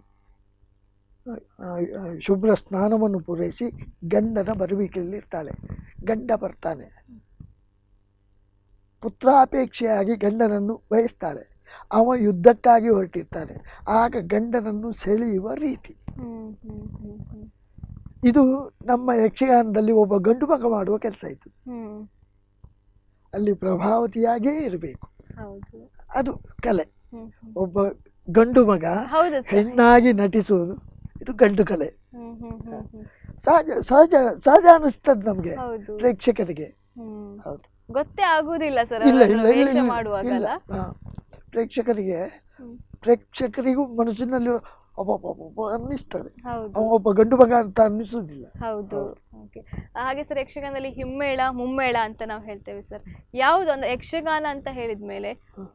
ಶುಭ್ರ ಸ್ನಾನವನ್ನು ಪೂರೈಸಿ ಗಂಡನ ಬರುವಿಕೆಯಲ್ಲಿರ್ತಾಳೆ ಗಂಡ ಬರ್ತಾನೆ ಪುತ್ರಾಪೇಕ್ಷೆಯಾಗಿ ಗಂಡನನ್ನು ಬಯಸ್ತಾಳೆ ಅವ ಯುದ್ಧಕ್ಕಾಗಿ ಹೊರಟಿರ್ತಾನೆ ಆಗ ಗಂಡನನ್ನು ಸೆಳೆಯುವ ರೀತಿ ಇದು ನಮ್ಮ ಯಕ್ಷಗಾನದಲ್ಲಿ ಒಬ್ಬ ಗಂಡು ಮಗ ಮಾಡುವ ಕೆಲಸ ಇತ್ತು ಅಲ್ಲಿ ಪ್ರಭಾವತಿಯಾಗೇ ಇರಬೇಕು ಅದು ಕಲೆ ಒಬ್ಬ ಗಂಡು ಮಗ ಹೆಣ್ಣಾಗಿ ನಟಿಸುವುದು ಇದು ಗಂಡು ಕಲೆ ಸಹಜ ಸಹಜ ಸಹಜ ಅನಿಸ್ತದ ನಮ್ಗೆ ಪ್ರೇಕ್ಷಕರಿಗೆ ಗೊತ್ತೇ ಆಗುದಿಲ್ಲ ಪ್ರೇಕ್ಷಕರಿಗೆ ಪ್ರೇಕ್ಷಕರಿಗೂ ಮನಸ್ಸಿನಲ್ಲಿ ಅನ್ನಿಸ್ತದೆ ಒಬ್ಬ ಗಂಡು ಮಗ ಅಂತ ಅನ್ನಿಸುವುದಿಲ್ಲ ಹೌದು ಓಕೆ ಹಾಗೆ ಸರ್ ಯಕ್ಷಗಾನದಲ್ಲಿ ಹಿಮ್ಮೇಳ ಮುಮ್ಮೇಳ ಅಂತ ನಾವು ಹೇಳ್ತೇವೆ ಸರ್ ಯಾವುದು ಅಂದ್ರೆ ಯಕ್ಷಗಾನ ಅಂತ ಹೇಳಿದ ಮೇಲೆ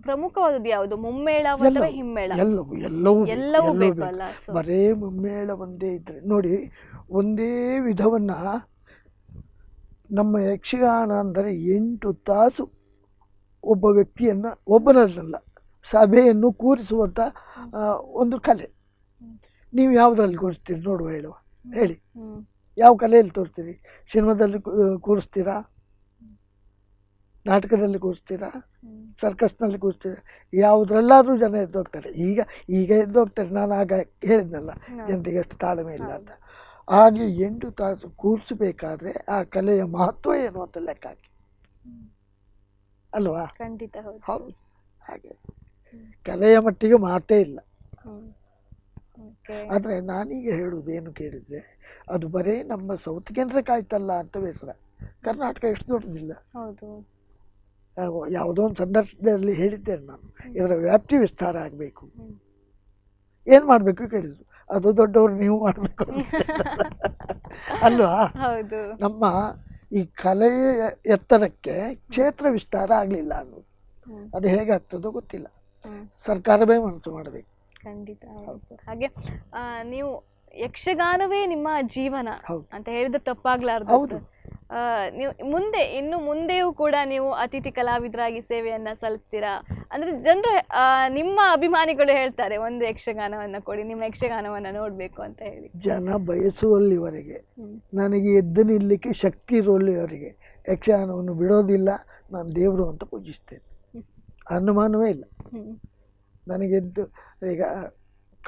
ಪ್ರಮುಖವಾದದ್ದು ಯಾವುದು ಮುಮ್ಮೇಳ ಅಥವಾ ಹಿಮ್ಮೇಳ ಎಲ್ಲವೂ ಎಲ್ಲವೂ ಎಲ್ಲವೂ ಬೇಕಲ್ಲ ಬರೇ ಮುಮ್ಮೇಳ ಒಂದೇ ಇದ್ರೆ ನೋಡಿ ಒಂದೇ ವಿಧವನ್ನ ನಮ್ಮ ಯಕ್ಷಗಾನ ಅಂದರೆ ಎಂಟು ತಾಸು ಒಬ್ಬ ವ್ಯಕ್ತಿಯನ್ನು ಒಬ್ಬನಲ್ಲ ಸಭೆಯನ್ನು ಕೂರಿಸುವಂಥ ಒಂದು ಕಲೆ ನೀವು ಯಾವುದ್ರಲ್ಲಿ ಕೂರಿಸ್ತೀರಿ ನೋಡುವ ಹೇಳುವ ಹೇಳಿ ಯಾವ ಕಲೆಯಲ್ಲಿ ತೋರಿಸ್ತೀರಿ ಸಿನಿಮಾದಲ್ಲಿ ಕೂರಿಸ್ತೀರಾ ನಾಟಕದಲ್ಲಿ ಕೂರಿಸ್ತೀರಾ ಸರ್ಕಸ್ನಲ್ಲಿ ಕೂರಿಸ್ತೀರಾ ಯಾವುದ್ರಲ್ಲಾದರೂ ಜನ ಹೋಗ್ತಾರೆ ಈಗ ಈಗ ಹೋಗ್ತಾರೆ ನಾನು ಆಗ ಹೇಳಿದ್ನಲ್ಲ ಜನರಿಗೆ ಅಷ್ಟು ತಾಳ್ಮೆ ಇಲ್ಲ ಅಂತ ಹಾಗೆ ಎಂಟು ತಾಸು ಕೂರಿಸಬೇಕಾದ್ರೆ ಆ ಕಲೆಯ ಮಹತ್ವ ಏನು ಅಂತ ಲೆಕ್ಕ ಹಾಕಿ ಅಲ್ವಾ ಖಂಡಿತ ಹೌದು ಹಾಗೆ ಕಲೆಯ ಮಟ್ಟಿಗೆ ಮಾತೇ ಇಲ್ಲ ಆದರೆ ನಾನೀಗ ಹೇಳುವುದೇನು ಕೇಳಿದರೆ ಅದು ಬರೀ ನಮ್ಮ ಸೌತ್ ಕೇಂದ್ರಕ್ಕೆ ಆಯ್ತಲ್ಲ ಅಂತ ಬೇಸರ ಕರ್ನಾಟಕ ಎಷ್ಟು ದೊಡ್ಡದಿಲ್ಲ ಯಾವುದೋ ಒಂದು ಸಂದರ್ಶನದಲ್ಲಿ ಹೇಳಿದ್ದೇನೆ ನಾನು ಇದರ ವ್ಯಾಪ್ತಿ ವಿಸ್ತಾರ ಆಗಬೇಕು ಏನು ಮಾಡಬೇಕು ಕೇಳಿದ್ರು ಅದು ದೊಡ್ಡವರು ನೀವು ಮಾಡಬೇಕು ಅಲ್ವಾ ನಮ್ಮ ಈ ಕಲೆಯ ಎತ್ತರಕ್ಕೆ ಕ್ಷೇತ್ರ ವಿಸ್ತಾರ ಆಗಲಿಲ್ಲ ಅನ್ನೋದು ಅದು ಹೇಗಾಗ್ತದೋ ಗೊತ್ತಿಲ್ಲ ಸರ್ಕಾರವೇ ಮನಸ್ಸು ಮಾಡಬೇಕು ಖಂಡಿತ ಹಾಗೆ ನೀವು ಯಕ್ಷಗಾನವೇ ನಿಮ್ಮ ಜೀವನ ಅಂತ ಹೇಳಿದ್ರೆ ತಪ್ಪಾಗ್ಲಾರ್ದು ನೀವು ಮುಂದೆ ಇನ್ನು ಮುಂದೆಯೂ ಕೂಡ ನೀವು ಅತಿಥಿ ಕಲಾವಿದರಾಗಿ ಸೇವೆಯನ್ನ ಸಲ್ಲಿಸ್ತೀರಾ ಅಂದ್ರೆ ಜನರು ನಿಮ್ಮ ಅಭಿಮಾನಿಗಳು ಹೇಳ್ತಾರೆ ಒಂದು ಯಕ್ಷಗಾನವನ್ನ ಕೊಡಿ ನಿಮ್ಮ ಯಕ್ಷಗಾನವನ್ನ ನೋಡ್ಬೇಕು ಅಂತ ಹೇಳಿ ಜನ ಬಯಸುವಲ್ಲಿವರೆಗೆ ನನಗೆ ಎದ್ದು ನಿಲ್ಲಕ್ಕೆ ಶಕ್ತಿ ಇರುವಲ್ಲಿವರೆಗೆ ಯಕ್ಷಗಾನವನ್ನು ಬಿಡೋದಿಲ್ಲ ನಾನು ದೇವರು ಅಂತ ಪೂಜಿಸ್ತೇನೆ ಅನುಮಾನವೇ ಇಲ್ಲ ನನಗೆ ಎದ್ದು ಈಗ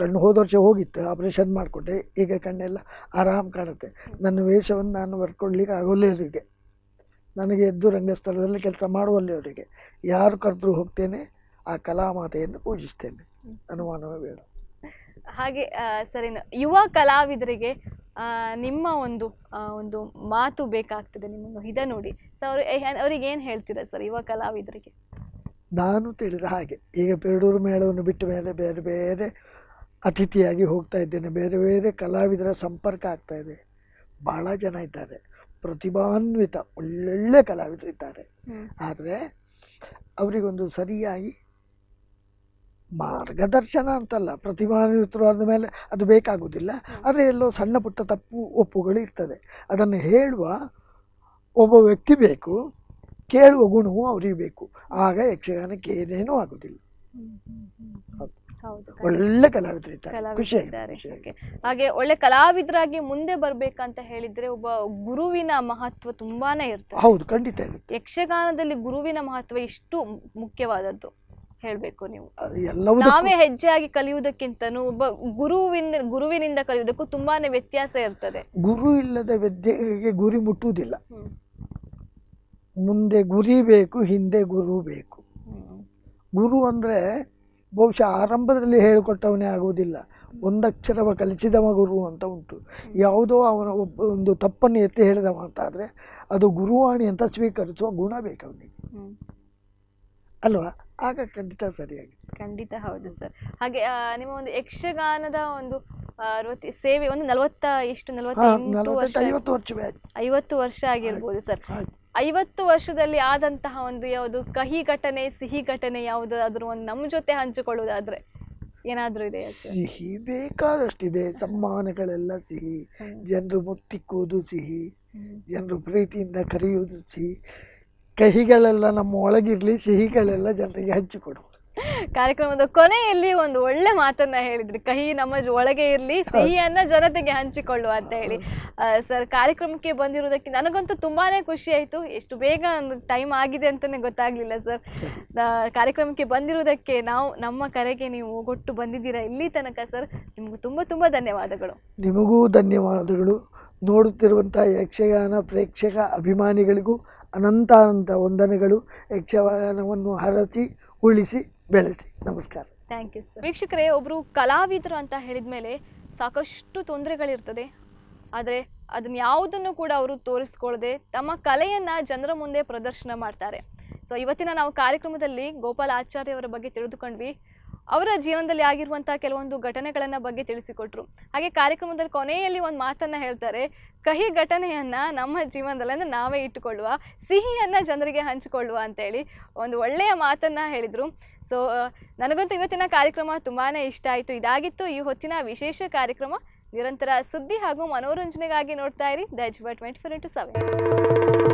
ಕಣ್ಣು ಹೋದ ವರ್ಷ ಹೋಗಿತ್ತು ಆಪ್ರೇಷನ್ ಮಾಡಿಕೊಂಡೆ ಈಗ ಕಣ್ಣೆಲ್ಲ ಆರಾಮ್ ಕಾಣುತ್ತೆ ನನ್ನ ವೇಷವನ್ನು ನಾನು ಬರ್ಕೊಡ್ಲಿಕ್ಕೆ ಆಗೋಲ್ಲೇವರಿಗೆ ನನಗೆ ಎದ್ದು ರಂಗಸ್ಥಳದಲ್ಲಿ ಕೆಲಸ ಅವರಿಗೆ ಯಾರು ಕರೆದ್ರೂ ಹೋಗ್ತೇನೆ ಆ ಕಲಾ ಮಾತೆಯನ್ನು ಪೂಜಿಸ್ತೇನೆ ಅನುಮಾನವೇ ಬೇಡ ಹಾಗೆ ಸರಿ ಯುವ ಕಲಾವಿದರಿಗೆ ನಿಮ್ಮ ಒಂದು ಒಂದು ಮಾತು ಬೇಕಾಗ್ತದೆ ನಿಮ್ಮ ಇದೆ ನೋಡಿ ಸರ್ ಅವ್ರು ಅವ್ರಿಗೆ ಏನು ಹೇಳ್ತೀರಾ ಸರ್ ಯುವ ಕಲಾವಿದರಿಗೆ ನಾನು ತಿಳಿದ ಹಾಗೆ ಈಗ ಪೆರಡೂರು ಮೇಳವನ್ನು ಬಿಟ್ಟ ಮೇಲೆ ಬೇರೆ ಬೇರೆ ಅತಿಥಿಯಾಗಿ ಹೋಗ್ತಾ ಇದ್ದೇನೆ ಬೇರೆ ಬೇರೆ ಕಲಾವಿದರ ಸಂಪರ್ಕ ಆಗ್ತಾ ಇದೆ ಭಾಳ ಜನ ಇದ್ದಾರೆ ಪ್ರತಿಭಾನ್ವಿತ ಒಳ್ಳೊಳ್ಳೆ ಇದ್ದಾರೆ ಆದರೆ ಅವರಿಗೊಂದು ಸರಿಯಾಗಿ ಮಾರ್ಗದರ್ಶನ ಅಂತಲ್ಲ ಪ್ರತಿಭಾನ್ವಿತರು ಮೇಲೆ ಅದು ಬೇಕಾಗುವುದಿಲ್ಲ ಆದರೆ ಎಲ್ಲೋ ಸಣ್ಣ ಪುಟ್ಟ ತಪ್ಪು ಒಪ್ಪುಗಳು ಇರ್ತದೆ ಅದನ್ನು ಹೇಳುವ ಒಬ್ಬ ವ್ಯಕ್ತಿ ಬೇಕು ಕೇಳುವ ಗುಣವು ಅವರಿಗೆ ಬೇಕು ಆಗ ಯಕ್ಷಗಾನಕ್ಕೆ ಏನೇನೂ ಆಗುದಿಲ್ಲ ಒಳ್ಳೆ ಕಲಾವಿದರಿದ್ದಾರೆ ಹಾಗೆ ಒಳ್ಳೆ ಕಲಾವಿದರಾಗಿ ಮುಂದೆ ಬರ್ಬೇಕಂತ ಹೇಳಿದ್ರೆ ಒಬ್ಬ ಗುರುವಿನ ಮಹತ್ವ ತುಂಬಾನೇ ಇರ್ತದೆ ಹೌದು ಖಂಡಿತ ಯಕ್ಷಗಾನದಲ್ಲಿ ಗುರುವಿನ ಮಹತ್ವ ಎಷ್ಟು ಮುಖ್ಯವಾದದ್ದು ಹೇಳ್ಬೇಕು ನೀವು ನಾವೇ ಹೆಜ್ಜೆಯಾಗಿ ಕಲಿಯುವುದಕ್ಕಿಂತನೂ ಒಬ್ಬ ಗುರುವಿನ ಗುರುವಿನಿಂದ ಕಲಿಯುವುದಕ್ಕೂ ತುಂಬಾನೇ ವ್ಯತ್ಯಾಸ ಇರ್ತದೆ ಗುರು ಇಲ್ಲದ ವಿದ್ಯೆಗೆ ಗುರಿ ಮುಟ್ಟುವುದಿಲ್ಲ ಮುಂದೆ ಗುರಿ ಬೇಕು ಹಿಂದೆ ಗುರು ಬೇಕು ಗುರು ಅಂದರೆ ಬಹುಶಃ ಆರಂಭದಲ್ಲಿ ಹೇಳಿಕೊಟ್ಟವನೇ ಆಗುವುದಿಲ್ಲ ಒಂದಕ್ಷರವ ಕಲಿಸಿದವ ಗುರು ಅಂತ ಉಂಟು ಯಾವುದೋ ಅವನ ಒಬ್ಬ ಒಂದು ತಪ್ಪನ್ನು ಎತ್ತಿ ಹೇಳಿದವ ಅಂತಾದರೆ ಅದು ಗುರುವಾಣಿ ಅಂತ ಸ್ವೀಕರಿಸುವ ಗುಣ ಬೇಕು ಅವನಿಗೆ ಅಲ್ವಾ ಆಗ ಖಂಡಿತ ಸರಿಯಾಗಿ ಖಂಡಿತ ಹೌದು ಸರ್ ಹಾಗೆ ನಿಮ್ಮ ಒಂದು ಯಕ್ಷಗಾನದ ಒಂದು ಸೇವೆ ಒಂದು ನಲವತ್ತ ಎಷ್ಟು ನಲವತ್ತು ವರ್ಷ ಐವತ್ತು ವರ್ಷ ಆಗಿರ್ಬೋದು ಸರ್ ಐವತ್ತು ವರ್ಷದಲ್ಲಿ ಆದಂತಹ ಒಂದು ಯಾವುದು ಕಹಿ ಘಟನೆ ಸಿಹಿ ಘಟನೆ ಯಾವುದಾದ್ರೂ ಒಂದು ನಮ್ಮ ಜೊತೆ ಹಂಚಿಕೊಳ್ಳುವುದಾದ್ರೆ ಏನಾದರೂ ಇದೆ ಸಿಹಿ ಬೇಕಾದಷ್ಟಿದೆ ಸಮ್ಮಾನಗಳೆಲ್ಲ ಸಿಹಿ ಜನರು ಮುತ್ತಿಕ್ಕುವುದು ಸಿಹಿ ಜನರು ಪ್ರೀತಿಯಿಂದ ಕರೆಯುವುದು ಸಿಹಿ ಕಹಿಗಳೆಲ್ಲ ನಮ್ಮ ಒಳಗಿರಲಿ ಸಿಹಿಗಳೆಲ್ಲ ಜನರಿಗೆ ಹಂಚಿಕೊಡುವುದು ಕಾರ್ಯಕ್ರಮದ ಕೊನೆಯಲ್ಲಿ ಒಂದು ಒಳ್ಳೆ ಮಾತನ್ನ ಹೇಳಿದ್ರಿ ಕಹಿ ನಮ್ಮ ಒಳಗೆ ಇರಲಿ ಸಿಹಿಯನ್ನ ಜನತೆಗೆ ಹಂಚಿಕೊಳ್ಳುವ ಅಂತ ಹೇಳಿ ಸರ್ ಕಾರ್ಯಕ್ರಮಕ್ಕೆ ಬಂದಿರುವುದಕ್ಕೆ ನನಗಂತೂ ತುಂಬಾನೇ ಖುಷಿ ಆಯ್ತು ಎಷ್ಟು ಬೇಗ ಟೈಮ್ ಆಗಿದೆ ಅಂತಾನೆ ಗೊತ್ತಾಗ್ಲಿಲ್ಲ ಸರ್ ಕಾರ್ಯಕ್ರಮಕ್ಕೆ ಬಂದಿರುವುದಕ್ಕೆ ನಾವು ನಮ್ಮ ಕರೆಗೆ ನೀವು ಕೊಟ್ಟು ಬಂದಿದ್ದೀರಾ ಇಲ್ಲಿ ತನಕ ಸರ್ ನಿಮಗೂ ತುಂಬಾ ತುಂಬಾ ಧನ್ಯವಾದಗಳು ನಿಮಗೂ ಧನ್ಯವಾದಗಳು ನೋಡುತ್ತಿರುವಂತಹ ಯಕ್ಷಗಾನ ಪ್ರೇಕ್ಷಕ ಅಭಿಮಾನಿಗಳಿಗೂ ಅನಂತಾನಂತ ವಂದನೆಗಳು ಯಕ್ಷಗಾನವನ್ನು ಹರಸಿ ಉಳಿಸಿ ಬೆಳೆಸಿ ನಮಸ್ಕಾರ ಥ್ಯಾಂಕ್ ಯು ಸರ್ ವೀಕ್ಷಕರೇ ಒಬ್ಬರು ಕಲಾವಿದರು ಅಂತ ಹೇಳಿದ ಮೇಲೆ ಸಾಕಷ್ಟು ತೊಂದರೆಗಳಿರ್ತದೆ ಆದರೆ ಅದನ್ನ ಯಾವುದನ್ನು ಕೂಡ ಅವರು ತೋರಿಸ್ಕೊಳ್ಳದೆ ತಮ್ಮ ಕಲೆಯನ್ನು ಜನರ ಮುಂದೆ ಪ್ರದರ್ಶನ ಮಾಡ್ತಾರೆ ಸೊ ಇವತ್ತಿನ ನಾವು ಕಾರ್ಯಕ್ರಮದಲ್ಲಿ ಗೋಪಾಲ್ ಆಚಾರ್ಯ ಅವರ ಬಗ್ಗೆ ತಿಳಿದುಕೊಂಡ್ವಿ ಅವರ ಜೀವನದಲ್ಲಿ ಆಗಿರುವಂತಹ ಕೆಲವೊಂದು ಘಟನೆಗಳನ್ನ ಬಗ್ಗೆ ತಿಳಿಸಿಕೊಟ್ರು ಹಾಗೆ ಕಾರ್ಯಕ್ರಮದಲ್ಲಿ ಕೊನೆಯಲ್ಲಿ ಒಂದು ಮಾತನ್ನ ಹೇಳ್ತಾರೆ ಕಹಿ ಘಟನೆಯನ್ನ ನಮ್ಮ ಜೀವನದಲ್ಲಿ ಅಂದ್ರೆ ನಾವೇ ಇಟ್ಟುಕೊಳ್ಳುವ ಸಿಹಿಯನ್ನ ಜನರಿಗೆ ಹಂಚಿಕೊಳ್ಳುವ ಅಂತೇಳಿ ಒಂದು ಒಳ್ಳೆಯ ಮಾತನ್ನ ಹೇಳಿದ್ರು ಸೊ ನನಗಂತೂ ಇವತ್ತಿನ ಕಾರ್ಯಕ್ರಮ ತುಂಬಾ ಇಷ್ಟ ಆಯಿತು ಇದಾಗಿತ್ತು ಈ ಹೊತ್ತಿನ ವಿಶೇಷ ಕಾರ್ಯಕ್ರಮ ನಿರಂತರ ಸುದ್ದಿ ಹಾಗೂ ಮನೋರಂಜನೆಗಾಗಿ ನೋಡ್ತಾ ಇರಿ the but twenty four into seven